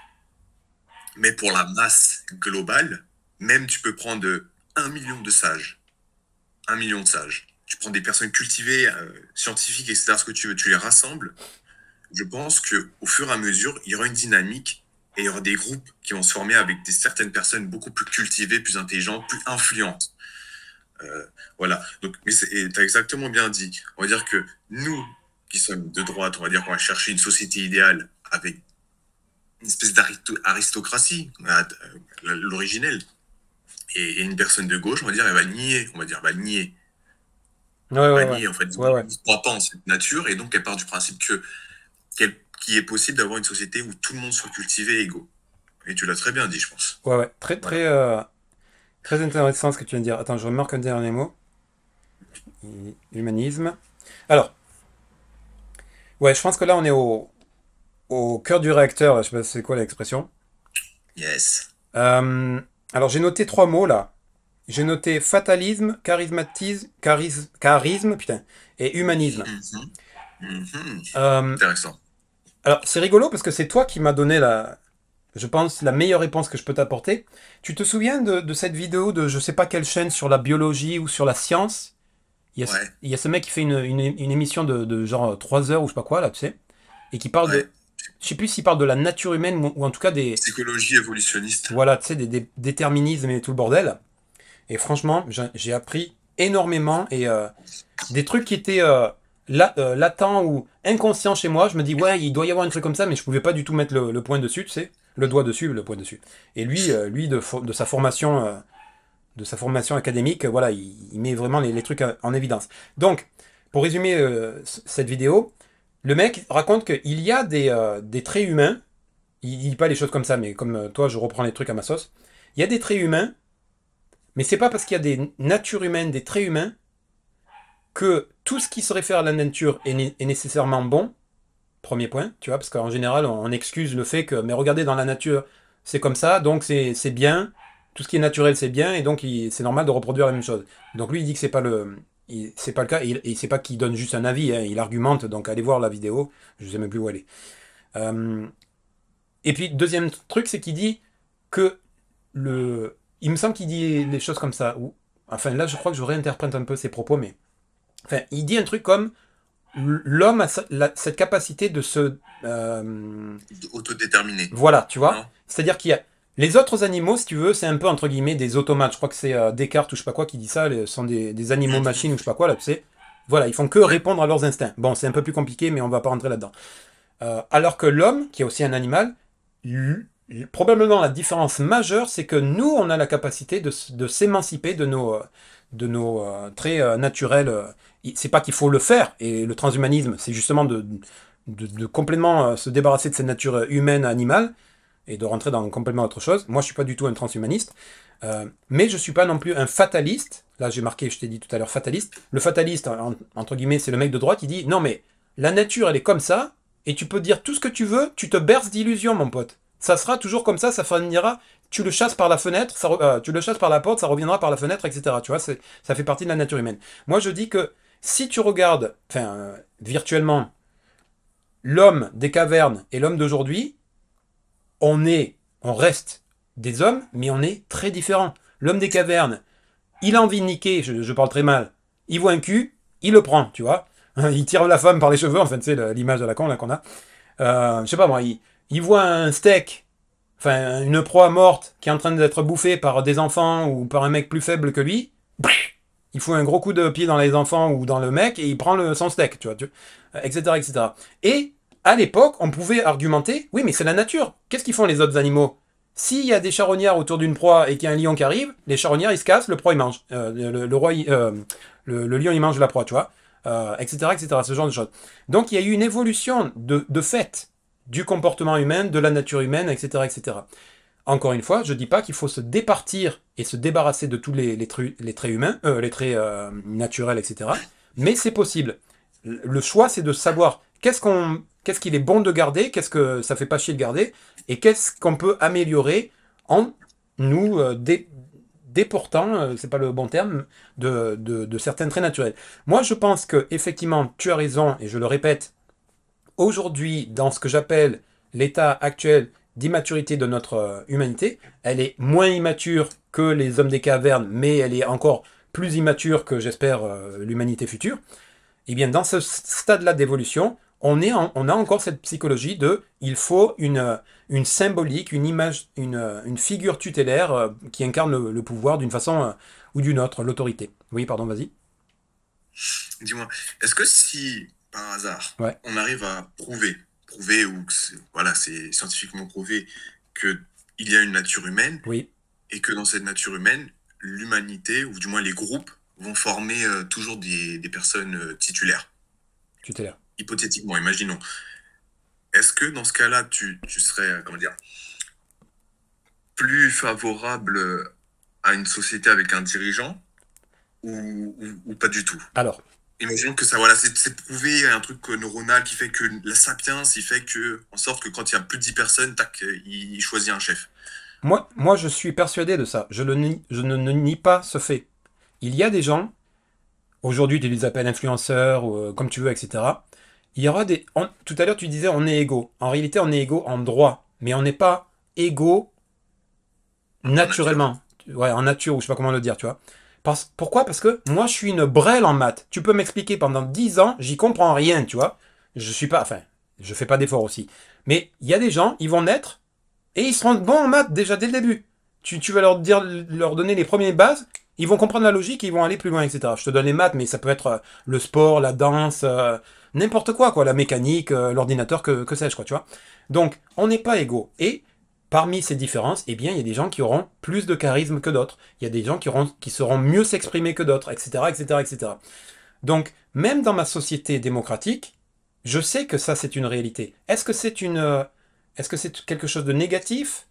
Mais pour la masse globale, même tu peux prendre un million de sages, un million de sages, tu prends des personnes cultivées, euh, scientifiques, etc., ce que tu veux, tu les rassembles, je pense qu'au fur et à mesure, il y aura une dynamique et il y aura des groupes qui vont se former avec des, certaines personnes beaucoup plus cultivées, plus intelligentes, plus influentes. Euh, voilà. Donc, mais tu as exactement bien dit. On va dire que nous, qui sommes de droite, on va dire qu'on va chercher une société idéale avec une espèce d'aristocratie, euh, l'originelle. Et, une personne de gauche, on va dire, elle va nier, on va dire, elle va nier ouais, oui. en fait. ne pas en cette nature et donc elle part du principe que qu'il est possible d'avoir une société où tout le monde soit cultivé et égaux. Et tu l'as très bien dit, je pense. Ouais, Très, très, euh, très intéressant ce que tu viens de dire. Attends, je remarque un dernier mot. Humanisme. Alors, ouais, je pense que là, on est au, au cœur du réacteur. Je sais pas c'est quoi l'expression. Yes. Euh, alors, j'ai noté trois mots là. J'ai noté fatalisme, charismatisme, charisme, putain, et humanisme. Mm-hmm. Mm-hmm. Euh, Intéressant. Alors, c'est rigolo parce que c'est toi qui m'as donné la, je pense, la meilleure réponse que je peux t'apporter. Tu te souviens de, cette vidéo de je sais pas quelle chaîne sur la biologie ou sur la science il y, a, ce mec qui fait une, une, émission de, de, genre 3 euh, heures ou je sais pas quoi, là, tu sais, et qui parle de. Je sais plus s'il parle de la nature humaine ou, en tout cas des. Psychologie évolutionniste. Voilà, tu sais, des, des déterminismes et tout le bordel. Et franchement, j'ai appris énormément et euh, des trucs qui étaient euh, euh, latents ou inconscients chez moi. Je me dis, ouais, il doit y avoir un truc comme ça, mais je pouvais pas du tout mettre le, le point dessus, tu sais, le doigt dessus, le point dessus. Et lui, lui de, de, sa formation, de sa formation académique, voilà, il, met vraiment les, trucs en évidence. Donc, pour résumer cette vidéo, le mec raconte qu'il y a des, traits humains. Il dit pas les choses comme ça, mais comme toi, je reprends les trucs à ma sauce. Il y a des traits humains mais c'est pas parce qu'il y a des natures humaines, des traits humains, que tout ce qui se réfère à la nature est, nécessairement bon. Premier point, tu vois, parce qu'en général, on, excuse le fait que, mais regardez, dans la nature, c'est comme ça, donc c'est bien, tout ce qui est naturel, c'est bien, et donc c'est normal de reproduire la même chose. Donc lui, il dit que c'est pas le, c'est pas le cas, et, c'est pas qu'il donne juste un avis, hein, il argumente, donc allez voir la vidéo, je ne sais même plus où aller. Euh, et puis, deuxième truc, c'est qu'il dit que le, il me semble qu'il dit des choses comme ça. Ou, enfin, là, je crois que je réinterprète un peu ses propos, mais. Enfin, il dit un truc comme l'homme a cette capacité de se. Euh... Autodéterminer. Voilà, tu vois. C'est-à-dire qu'il y a. Les autres animaux, si tu veux, c'est un peu entre guillemets des automates. Je crois que c'est euh, Descartes ou je sais pas quoi qui dit ça. Ce sont des, animaux machines ou je sais pas quoi, là, tu sais. Voilà, ils font que répondre à leurs instincts. Bon, c'est un peu plus compliqué, mais on va pas rentrer là-dedans. Euh, alors que l'homme, qui est aussi un animal, probablement la différence majeure, c'est que nous, on a la capacité de, s'émanciper de nos, euh, de nos euh, traits euh, naturels. C'est pas qu'il faut le faire, et le transhumanisme, c'est justement de, de, complètement se débarrasser de cette nature humaine, animale, et de rentrer dans complètement autre chose. Moi, je suis pas du tout un transhumaniste, mais je suis pas non plus un fataliste. Là, j'ai marqué, je t'ai dit tout à l'heure, fataliste. Le fataliste, entre guillemets, c'est le mec de droite qui dit, non mais, la nature, elle est comme ça, et tu peux dire tout ce que tu veux, tu te berces d'illusions, mon pote ça sera toujours comme ça, ça finira. Tu le chasses par la fenêtre, euh, tu le chasses par la porte, ça reviendra par la fenêtre, etc. Tu vois, ça fait partie de la nature humaine. Moi, je dis que si tu regardes, enfin, euh, virtuellement, l'homme des cavernes et l'homme d'aujourd'hui, on est, on reste des hommes, mais on est très différents. L'homme des cavernes, il a envie de niquer, je, parle très mal, il voit un cul, il le prend, tu vois. Il tire la femme par les cheveux, enfin, fait, sais, l'image de la con là qu'on a. Euh, je sais pas moi, il, il voit un steak, enfin une proie morte qui est en train d'être bouffée par des enfants ou par un mec plus faible que lui, il fout un gros coup de pied dans les enfants ou dans le mec et il prend le, son steak, tu vois, etc., euh, etc. Et à l'époque, on pouvait argumenter, oui, mais c'est la nature. Qu'est-ce qu'ils font les autres animaux S'il y a des charognards autour d'une proie et qu'il y a un lion qui arrive, les charognards ils se cassent, le proie il mange, euh, le, roi, euh, le, lion il mange la proie, tu vois, etc., etc. Ce genre de choses. Donc il y a eu une évolution de, de fait du comportement humain, de la nature humaine, etc. etc. Encore une fois, je ne dis pas qu'il faut se départir et se débarrasser de tous les, traits humains, euh, les traits euh, naturels, etc. Mais c'est possible. Le choix, c'est de savoir qu'est-ce qu'on, qu'est-ce qu'il est bon de garder, qu'est-ce que ça fait pas chier de garder, et qu'est-ce qu'on peut améliorer en nous euh, déportant, ce déportant, c'est pas le bon terme, de, certains traits naturels. Moi, je pense que effectivement, tu as raison, et je le répète, aujourd'hui, dans ce que j'appelle l'état actuel d'immaturité de notre euh, humanité, elle est moins immature que les hommes des cavernes, mais elle est encore plus immature que, j'espère, euh, l'humanité future. Et eh bien, dans ce stade-là d'évolution, on, est on a encore cette psychologie de il faut une, euh, une symbolique, une image, une, une figure tutélaire qui incarne le pouvoir d'une façon ou d'une autre, l'autorité. Oui, pardon, vas-y. Dis-moi, est-ce que si par hasard, on arrive à prouver, prouver ou voilà, c'est scientifiquement prouvé que il y a une nature humaine oui. et que dans cette nature humaine, l'humanité ou du moins les groupes vont former euh, toujours des, personnes euh, titulaires. titulaires. Hypothétiquement, imaginons. Est-ce que dans ce cas-là, tu, serais euh, comment dire plus favorable à une société avec un dirigeant ou, pas du tout Alors, Imagine que ça, voilà, c'est prouvé un truc neuronal qui fait que la sapiens, il fait que, en sorte que quand il y a plus de 10 personnes, tac, il choisit un chef. Moi, moi je suis persuadé de ça. Je, le nie, je ne, nie pas ce fait. Il y a des gens, aujourd'hui tu les appelles influenceurs, ou, euh, comme tu veux, etc. Il y aura des. tout à l'heure tu disais on est égaux. En réalité, on est égaux en droit, mais on n'est pas égaux naturellement. Ouais, en nature, ou je sais pas comment le dire, tu vois pourquoi Parce que moi, je suis une brêle en maths. Tu peux m'expliquer pendant 10 ans, j'y comprends rien, tu vois. Je suis pas, enfin, je fais pas d'efforts aussi. Mais il y a des gens, ils vont naître et ils seront bons en maths déjà dès le début. Tu, vas leur dire, leur donner les premières bases, ils vont comprendre la logique, ils vont aller plus loin, etc. Je te donne les maths, mais ça peut être euh, le sport, la danse, euh, n'importe quoi, quoi, la mécanique, euh, l'ordinateur, que, que sais-je, quoi, tu vois. Donc, on n'est pas égaux. Et parmi ces différences, eh bien, il y a des gens qui auront plus de charisme que d'autres. Il y a des gens qui, qui sauront mieux s'exprimer que d'autres, etc., etc., etc. Donc, même dans ma société démocratique, je sais que ça, c'est une réalité. Est-ce que c'est une, euh, est-ce que c'est quelque chose de négatif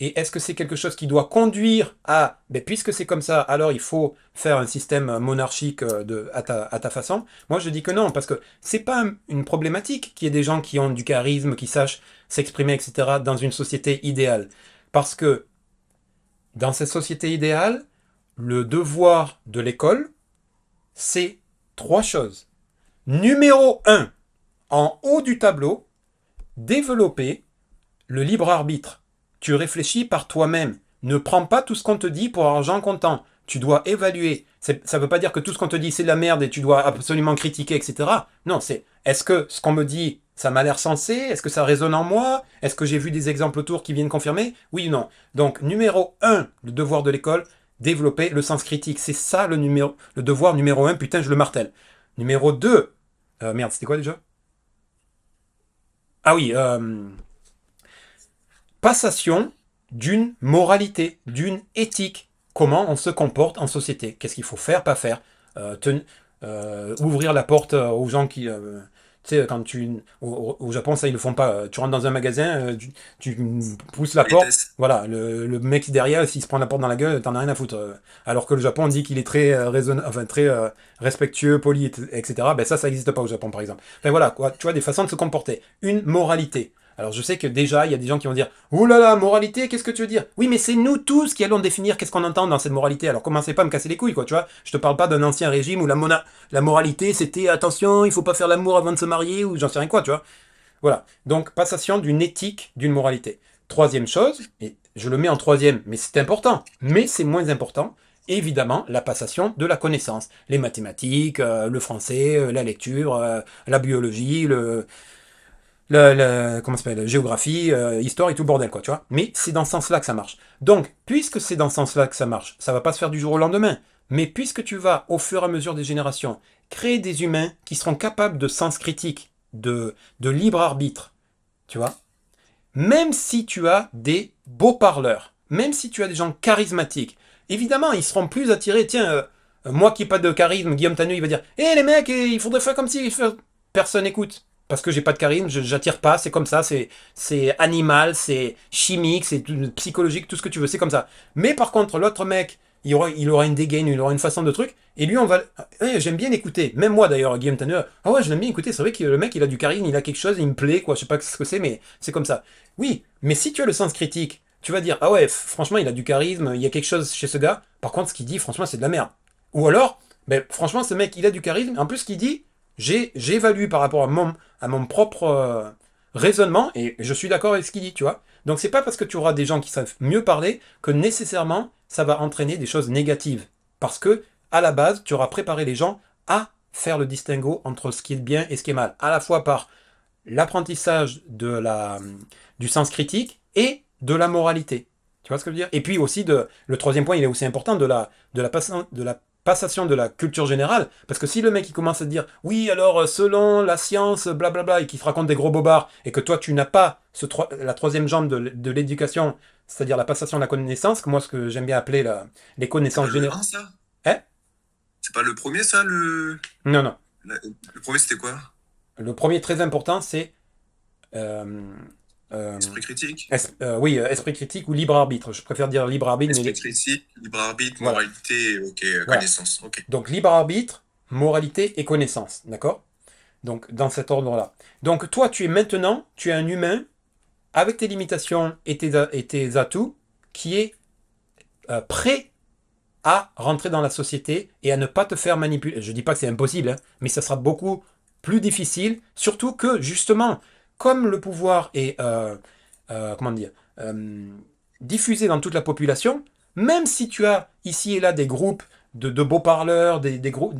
Et est-ce que c'est quelque chose qui doit conduire à, ben, puisque c'est comme ça, alors il faut faire un système monarchique euh, de, à, ta, façon Moi, je dis que non, parce que c'est pas une problématique qu'il y ait des gens qui ont du charisme, qui sachent s'exprimer, etc., dans une société idéale. Parce que dans cette société idéale, le devoir de l'école, c'est trois choses. Numéro un, en haut du tableau, développer le libre arbitre. Tu réfléchis par toi-même. Ne prends pas tout ce qu'on te dit pour argent comptant. Tu dois évaluer. Ça ne veut pas dire que tout ce qu'on te dit c'est de la merde et tu dois absolument critiquer, etc. Non, c'est est-ce que ce qu'on me dit ça m'a l'air sensé Est-ce que ça résonne en moi Est-ce que j'ai vu des exemples autour qui viennent confirmer Oui ou non Donc, numéro 1, le devoir de l'école, développer le sens critique. C'est ça le, numéro, le devoir numéro 1, putain, je le martèle. Numéro 2, euh, merde, c'était quoi déjà Ah oui, euh, passation d'une moralité, d'une éthique. Comment on se comporte en société Qu'est-ce qu'il faut faire, pas faire euh, Ouvrir la porte aux gens qui tu sais, quand tu. Au, Japon, ça, ils le font pas. Euh, tu rentres dans un magasin, euh, tu, pousses la porte. Voilà, le, mec derrière, s'il se prend la porte dans la gueule, t'en as rien à foutre. Euh, alors que le Japon, dit qu'il est très, très respectueux, poli, etc. Ben ça, ça n'existe pas au Japon, par exemple. ben voilà, quoi. Tu vois, des façons de se comporter. Une moralité. Alors je sais que déjà, il y a des gens qui vont dire « oulala là là, moralité, qu'est-ce que tu veux dire ?» Oui, mais c'est nous tous qui allons définir qu'est-ce qu'on entend dans cette moralité. Alors commencez pas à me casser les couilles, quoi, tu vois. Je te parle pas d'un ancien régime où la, la moralité, c'était « Attention, il faut pas faire l'amour avant de se marier » ou j'en sais rien quoi, tu vois. Voilà. Donc, passation d'une éthique, d'une moralité. Troisième chose, et je le mets en troisième, mais c'est important, mais c'est moins important, évidemment la passation de la connaissance. Les mathématiques, euh, le français, euh, la lecture, euh, la biologie, le comment ça s'appelle, géographie, euh, histoire et tout le bordel, quoi, tu vois. Mais c'est dans ce sens-là que ça marche. Donc, puisque c'est dans ce sens-là que ça marche, ça va pas se faire du jour au lendemain. Mais puisque tu vas, au fur et à mesure des générations, créer des humains qui seront capables de sens critique, de, de libre arbitre, tu vois, même si tu as des beaux parleurs, même si tu as des gens charismatiques, évidemment, ils seront plus attirés. Tiens, euh, euh, moi qui n'ai pas de charisme, Guillaume Tanu, il va dire Hé eh, les mecs, eh, il faudrait faire comme si. Personne n'écoute parce que j'ai pas de charisme, j'attire pas, c'est comme ça, c'est c'est animal, c'est chimique, c'est psychologique, tout ce que tu veux, c'est comme ça. Mais par contre, l'autre mec, il aura, il aura une dégaine, il aura une façon de truc, et lui, on va, eh, j'aime bien écouter. Même moi d'ailleurs, Guillaume Tanner, ah ouais, l'aime bien écouter. C'est vrai que le mec, il a du charisme, il a quelque chose, il me plaît, quoi. Je sais pas ce que c'est, mais c'est comme ça. Oui, mais si tu as le sens critique, tu vas dire, ah ouais, franchement, il a du charisme, il y a quelque chose chez ce gars. Par contre, ce qu'il dit, franchement, c'est de la merde. Ou alors, ben, franchement, ce mec, il a du charisme. En plus, ce qu'il dit, J'évalue par rapport à mon, à mon propre euh, raisonnement et je suis d'accord avec ce qu'il dit, tu vois. Donc c'est pas parce que tu auras des gens qui savent mieux parler que nécessairement ça va entraîner des choses négatives. Parce que, à la base, tu auras préparé les gens à faire le distinguo entre ce qui est bien et ce qui est mal. À la fois par l'apprentissage de la, euh, du sens critique et de la moralité. Tu vois ce que je veux dire Et puis aussi, de, le troisième point, il est aussi important, de la, de la, de la passation de la culture générale, parce que si le mec il commence à dire oui alors euh, selon la science blablabla et qui te raconte des gros bobards et que toi tu n'as pas ce la troisième jambe de, l'éducation, c'est-à-dire la passation de la connaissance, que moi ce que j'aime bien appeler les connaissances générales. Hein c'est pas le premier ça le Non non. le premier c'était quoi Le premier très important c'est euh, esprit euh, critique euh, Oui, euh, esprit critique ou libre arbitre. Je préfère dire libre arbitre. Esprit critique, libre arbitre, moralité, ok, connaissance. Donc libre arbitre, moralité et connaissance, d'accord Donc dans cet ordre-là. Donc toi, tu es maintenant, tu es un humain avec tes limitations et tes, atouts qui est prêt à rentrer dans la société et à ne pas te faire manipuler. Je ne dis pas que c'est impossible, hein, mais ça sera beaucoup plus difficile, surtout que justement, comme le pouvoir est euh, euh, comment dire, euh, diffusé dans toute la population, même si tu as ici et là des groupes de, de beaux parleurs, des, groupes,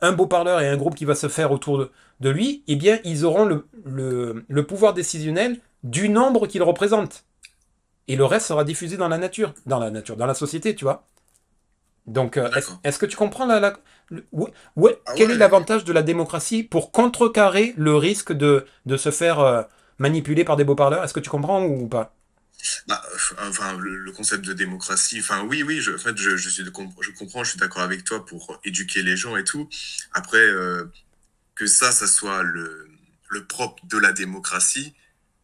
un beau parleur et un groupe qui va se faire autour de, lui, eh bien, ils auront le, le pouvoir décisionnel du nombre qu'ils représentent. Et le reste sera diffusé dans la nature, dans la nature, dans la société, tu vois. Donc, euh, est-ce que tu comprends la, ouais, ah quel est l'avantage de la démocratie pour contrecarrer le risque de, se faire euh, manipuler par des beaux-parleurs Est-ce que tu comprends ou pas bah, enfin, le, concept de démocratie, enfin, oui, oui, je, fait, je, suis je comprends, je suis d'accord avec toi pour éduquer les gens et tout. Après, euh, que ça, ça soit le, le, propre de la démocratie,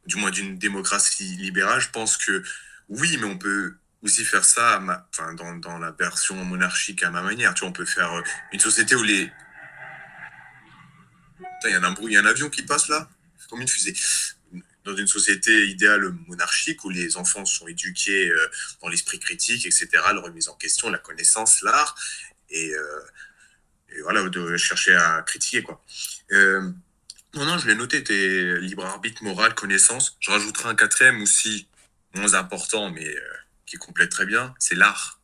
du moins d'une démocratie libérale, je pense que oui, mais on peut aussi faire ça enfin, dans, dans, la version monarchique à ma manière. Tu vois, on peut faire euh, une société où les. Il y a un bruit, il y a un avion qui passe là, comme une fusée. Dans une société idéale monarchique où les enfants sont éduqués euh, dans l'esprit critique, etc., la remise en question, la connaissance, l'art, euh, et, voilà, de chercher à critiquer. Quoi. Euh, non, non, je l'ai noté, tes libre arbitre, morale, connaissance. Je rajouterai un quatrième aussi, moins important, mais qui complète très bien, c'est l'art.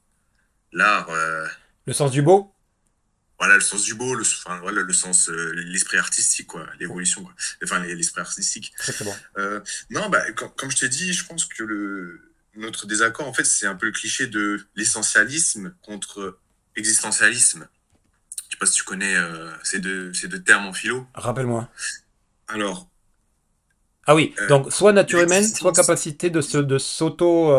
L'art. Euh, le sens du beau Voilà, le sens du beau, le, voilà, le sens, euh, l'esprit artistique, quoi, l'évolution, Enfin, l'esprit artistique. Très, très bon. Euh, non, bah, comme, je t'ai dit, je pense que le, notre désaccord, en fait, c'est un peu le cliché de l'essentialisme contre existentialisme. Je sais pas si tu connais ces, deux, ces termes en philo. Rappelle-moi. Alors, ah oui, donc soit nature humaine, soit capacité de de s'auto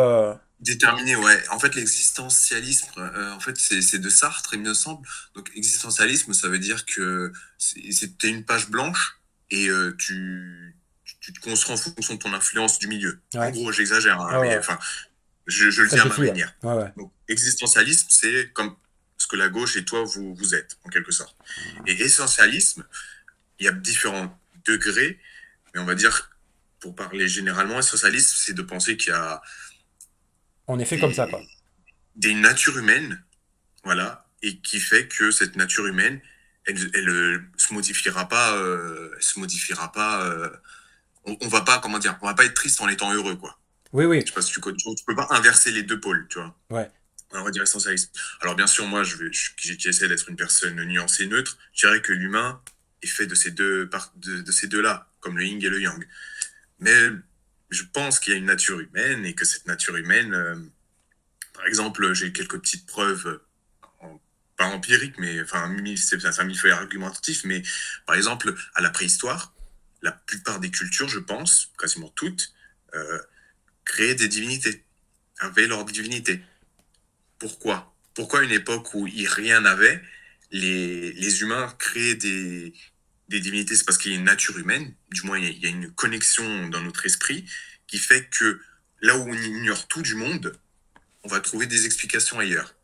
Déterminé, ouais. En fait, l'existentialisme, euh, en fait, c'est de Sartre, il me semble. Donc, existentialisme, ça veut dire que c'était une page blanche et euh, tu, tu, te construis en fonction de ton influence du milieu. En gros, j'exagère, hein, ah je, je le dis à ma manière. Donc, existentialisme, c'est comme ce que la gauche et toi, vous, vous êtes, en quelque sorte. Ah. Et essentialisme, il y a différents degrés, mais on va dire, pour parler généralement, essentialisme, c'est de penser qu'il y a on est fait comme ça, quoi. Des natures humaines, voilà, et qui fait que cette nature humaine, elle, ne euh, se modifiera pas, euh, se modifiera pas. Euh, on, on, va pas, comment dire, on va pas être triste en étant heureux, quoi. Oui, oui. Je sais pas si tu, tu peux pas inverser les deux pôles, tu vois. Ouais. Alors, Alors bien sûr, moi, je essaie d'être une personne nuancée, neutre. Je dirais que l'humain est fait de ces deux de ces deux-là, comme le yin et le yang. Mais je pense qu'il y a une nature humaine et que cette nature humaine, euh, par exemple, j'ai quelques petites preuves, euh, pas empiriques, mais enfin, c'est un mi-feuille argumentatif, mais par exemple, à la préhistoire, la plupart des cultures, je pense, quasiment toutes, euh, créaient des divinités, avaient leur divinité. Pourquoi Pourquoi une époque où il rien n'avait, les, les humains créaient des, des divinités, c'est parce qu'il y a une nature humaine, du moins il y a une connexion dans notre esprit qui fait que là où on ignore tout du monde, on va trouver des explications ailleurs.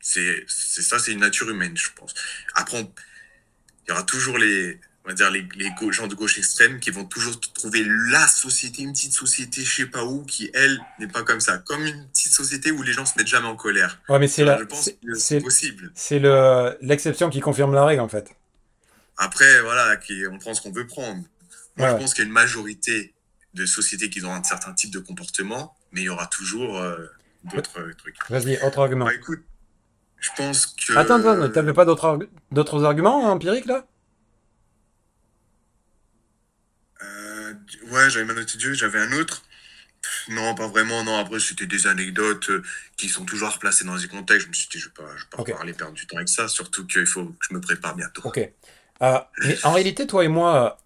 C'est ça, c'est une nature humaine, je pense. Après, il y aura toujours les, va dire les, gens de gauche extrême qui vont toujours trouver la société, une petite société, je sais pas où, qui elle n'est pas comme ça, comme une petite société où les gens se mettent jamais en colère. Ouais, mais c'est là, je pense c'est possible. C'est le l'exception qui confirme la règle en fait. Après, voilà, on prend ce qu'on veut prendre. Moi, je pense qu'il y a une majorité de sociétés qui ont un certain type de comportement, mais il y aura toujours euh, d'autres euh, trucs. Vas-y, autre argument. Bah, écoute, je pense que. Attends, attends, t'avais pas d'autres arguments empiriques là euh, Ouais, j'avais ma note j'avais un autre. Non, pas vraiment. Non, après, c'était des anecdotes qui sont toujours replacées dans des contextes. Je me suis dit, je ne vais pas, je perdre du temps avec ça, surtout qu'il faut que je me prépare bientôt. Ok. Euh, en réalité, toi et moi,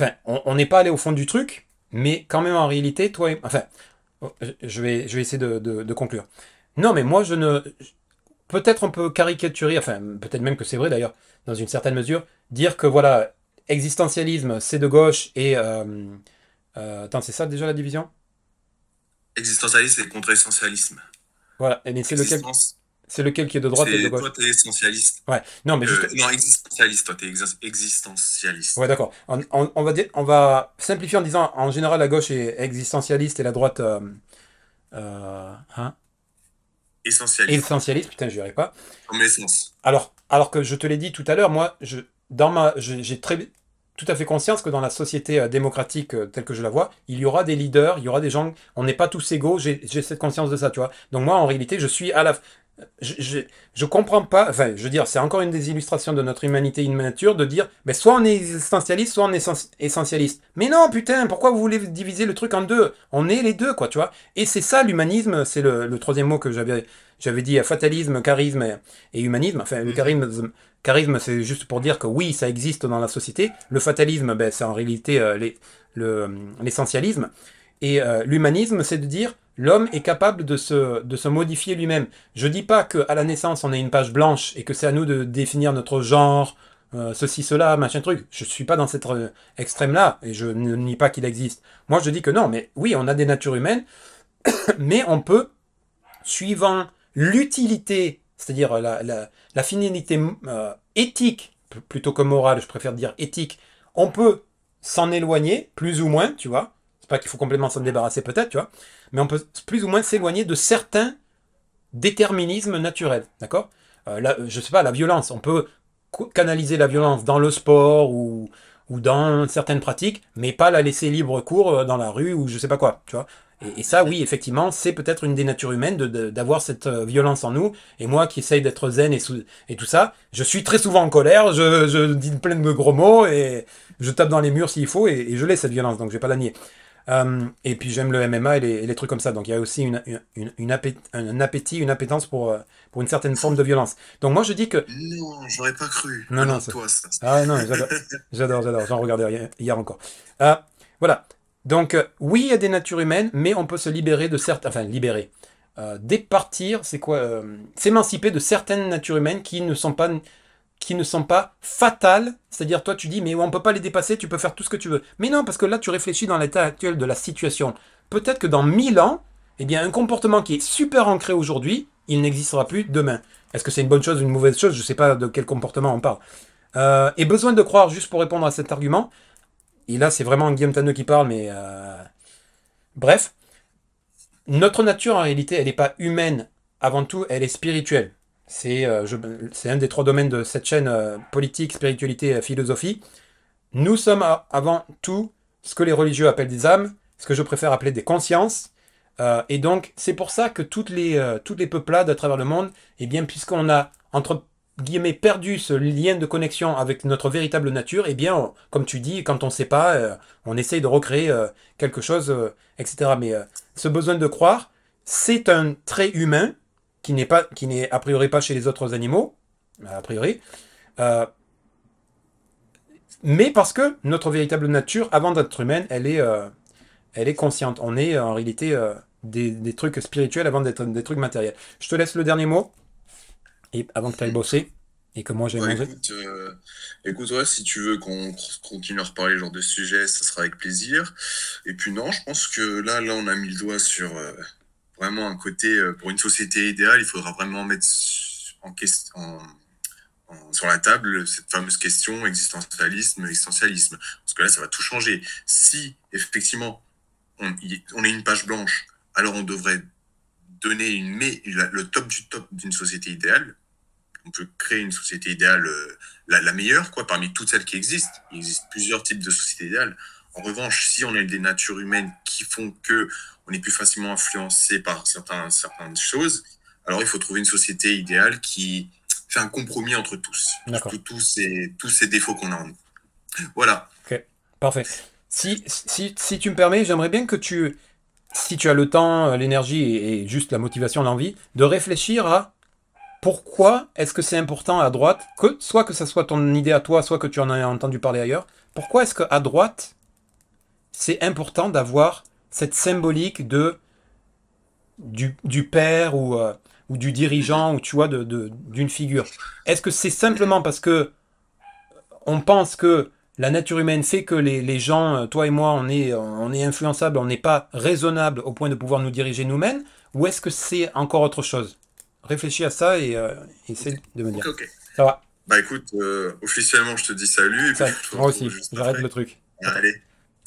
euh, enfin, on n'est pas allé au fond du truc, mais quand même en réalité, toi et enfin, oh, je vais, je vais essayer de, conclure. Non, mais moi, je ne. Peut-être on peut caricaturer, enfin, peut-être même que c'est vrai d'ailleurs, dans une certaine mesure, dire que voilà, existentialisme, c'est de gauche et. Euh, attends, c'est ça déjà la division Existentialisme et contre-essentialisme. Voilà, et mais c'est lequel c'est lequel qui est de droite et de gauche Toi, t'es essentialiste. Ouais. Non, mais euh, juste... existentialiste. Toi, t'es existentialiste. Ouais, d'accord. On, va dire, on va simplifier en disant, en général, la gauche est existentialiste et la droite, euh, euh, hein? Essentialiste. Essentialiste. Putain, je n'y pas. Comme l'essence. Alors, alors que je te l'ai dit tout à l'heure, moi, je, dans ma, j'ai très tout à fait conscience que dans la société euh, démocratique euh, telle que je la vois, il y aura des leaders, il y aura des gens, on n'est pas tous égaux, j'ai cette conscience de ça, tu vois. Donc moi, en réalité, je suis à la je, comprends pas, enfin, je veux dire, c'est encore une des illustrations de notre humanité immature nature de dire, mais soit on est essentialiste, soit on est essentialiste. Mais non, putain, pourquoi vous voulez diviser le truc en deux On est les deux, quoi, tu vois. Et c'est ça l'humanisme, c'est le, troisième mot que j'avais, j'avais dit, fatalisme, charisme et, humanisme. Enfin, le mm-hmm. charisme, c'est juste pour dire que oui, ça existe dans la société. Le fatalisme, ben, c'est en réalité euh, le, euh, l'essentialisme. et euh, l'humanisme, c'est de dire, L'homme est capable de se, de se modifier lui-même. Je ne dis pas qu'à la naissance, on est une page blanche et que c'est à nous de définir notre genre, euh, ceci, cela, machin truc. Je ne suis pas dans cet euh, extrême-là et je ne nie pas qu'il existe. Moi, je dis que non, mais oui, on a des natures humaines, mais on peut, suivant l'utilité, c'est-à-dire la, la, finalité euh, éthique, plutôt que morale, je préfère dire éthique, on peut s'en éloigner, plus ou moins, tu vois. C'est pas qu'il faut complètement s'en débarrasser, peut-être, tu vois mais on peut plus ou moins s'éloigner de certains déterminismes naturels, d'accord euh, euh, Je sais pas, la violence, on peut canaliser la violence dans le sport ou, ou dans certaines pratiques, mais pas la laisser libre cours euh, dans la rue ou je sais pas quoi, tu vois et, ça, oui, effectivement, c'est peut-être une des natures humaines d'avoir cette euh, violence en nous. Et moi qui essaye d'être zen et, et, tout ça, je suis très souvent en colère, je, dis plein de gros mots et je tape dans les murs s'il faut et, je laisse cette violence, donc je ne vais pas la nier. Euh, et puis j'aime le MMA et les, trucs comme ça. Donc il y a aussi une, un appétit, une appétence pour, euh, pour une certaine forme de violence. Donc moi je dis que... Non, j'aurais pas cru. Non, non, toi, ça. Ah non, j'adore, j'adore, j'en regardais hier, encore. Euh, voilà. Donc oui, il y a des natures humaines, mais on peut se libérer de certaines... Enfin, libérer. départir, c'est quoi S'émanciper de certaines natures humaines qui ne sont pas qui ne sont pas fatales. C'est-à-dire, toi, tu dis, mais on ne peut pas les dépasser, tu peux faire tout ce que tu veux. Mais non, parce que là, tu réfléchis dans l'état actuel de la situation. Peut-être que dans 1000 ans, eh bien, un comportement qui est super ancré aujourd'hui, il n'existera plus demain. Est-ce que c'est une bonne chose ou une mauvaise chose Je ne sais pas de quel comportement on parle. Euh, et besoin de croire, juste pour répondre à cet argument, et là, c'est vraiment Guillaume Tanneux qui parle, mais... Euh, bref, notre nature, en réalité, elle n'est pas humaine. Avant tout, elle est spirituelle. Euh, c'est un des trois domaines de cette chaîne euh, politique, spiritualité, euh, philosophie. Nous sommes avant tout ce que les religieux appellent des âmes, ce que je préfère appeler des consciences. et donc, c'est pour ça que toutes les, les peuplades à travers le monde, eh bien, puisqu'on a, entre guillemets, perdu ce lien de connexion avec notre véritable nature, eh bien, comme tu dis, quand on ne sait pas, on essaye de recréer quelque chose, etc. Mais ce besoin de croire, c'est un trait humain, qui n'est pas, qui n'est a priori pas chez les autres animaux, a priori, euh, mais parce que notre véritable nature, avant d'être humaine, elle est, euh, elle est consciente. On est en réalité euh, des, trucs spirituels avant d'être des trucs matériels. Je te laisse le dernier mot, et avant que tu ailles bosser. Et que moi j'aille Écoute, si tu veux qu'on continue à reparler genre de sujet, ce sera avec plaisir. Et puis non, je pense que là, là, on a mis le doigt sur vraiment un côté, euh, pour une société idéale, il faudra vraiment mettre en question, sur la table cette fameuse question existentialisme, existentialisme. Parce que là, ça va tout changer. Si, effectivement, on, est une page blanche, alors on devrait donner une, le top du top d'une société idéale. On peut créer une société idéale, euh, la, la meilleure, quoi, parmi toutes celles qui existent. Il existe plusieurs types de sociétés idéales. En revanche, si on a des natures humaines qui font que on est plus facilement influencé par certains, certaines choses, alors il faut trouver une société idéale qui fait un compromis entre tous, tous, tous, ces, tous ces défauts qu'on a en nous. Voilà. Ok, parfait. Si, si, tu me permets, j'aimerais bien que tu, si tu as le temps, l'énergie et, juste la motivation, l'envie, de réfléchir à pourquoi est-ce que c'est important à droite, que, soit que ça soit ton idée à toi, soit que tu en aies entendu parler ailleurs, pourquoi est-ce qu'à droite, c'est important d'avoir cette symbolique de du, père ou, euh, ou du dirigeant ou tu vois d'une de, d'une figure. Est-ce que c'est simplement parce que euh, on pense que la nature humaine fait que les, les, gens, euh, toi et moi, on est, on est influençable, on n'est pas raisonnable au point de pouvoir nous diriger nous-mêmes, ou est-ce que c'est encore autre chose Réfléchis à ça et essaie de me dire. Ok, Ça va Bah écoute, officiellement, je te dis salut. Et moi aussi, j'arrête le truc. Allez.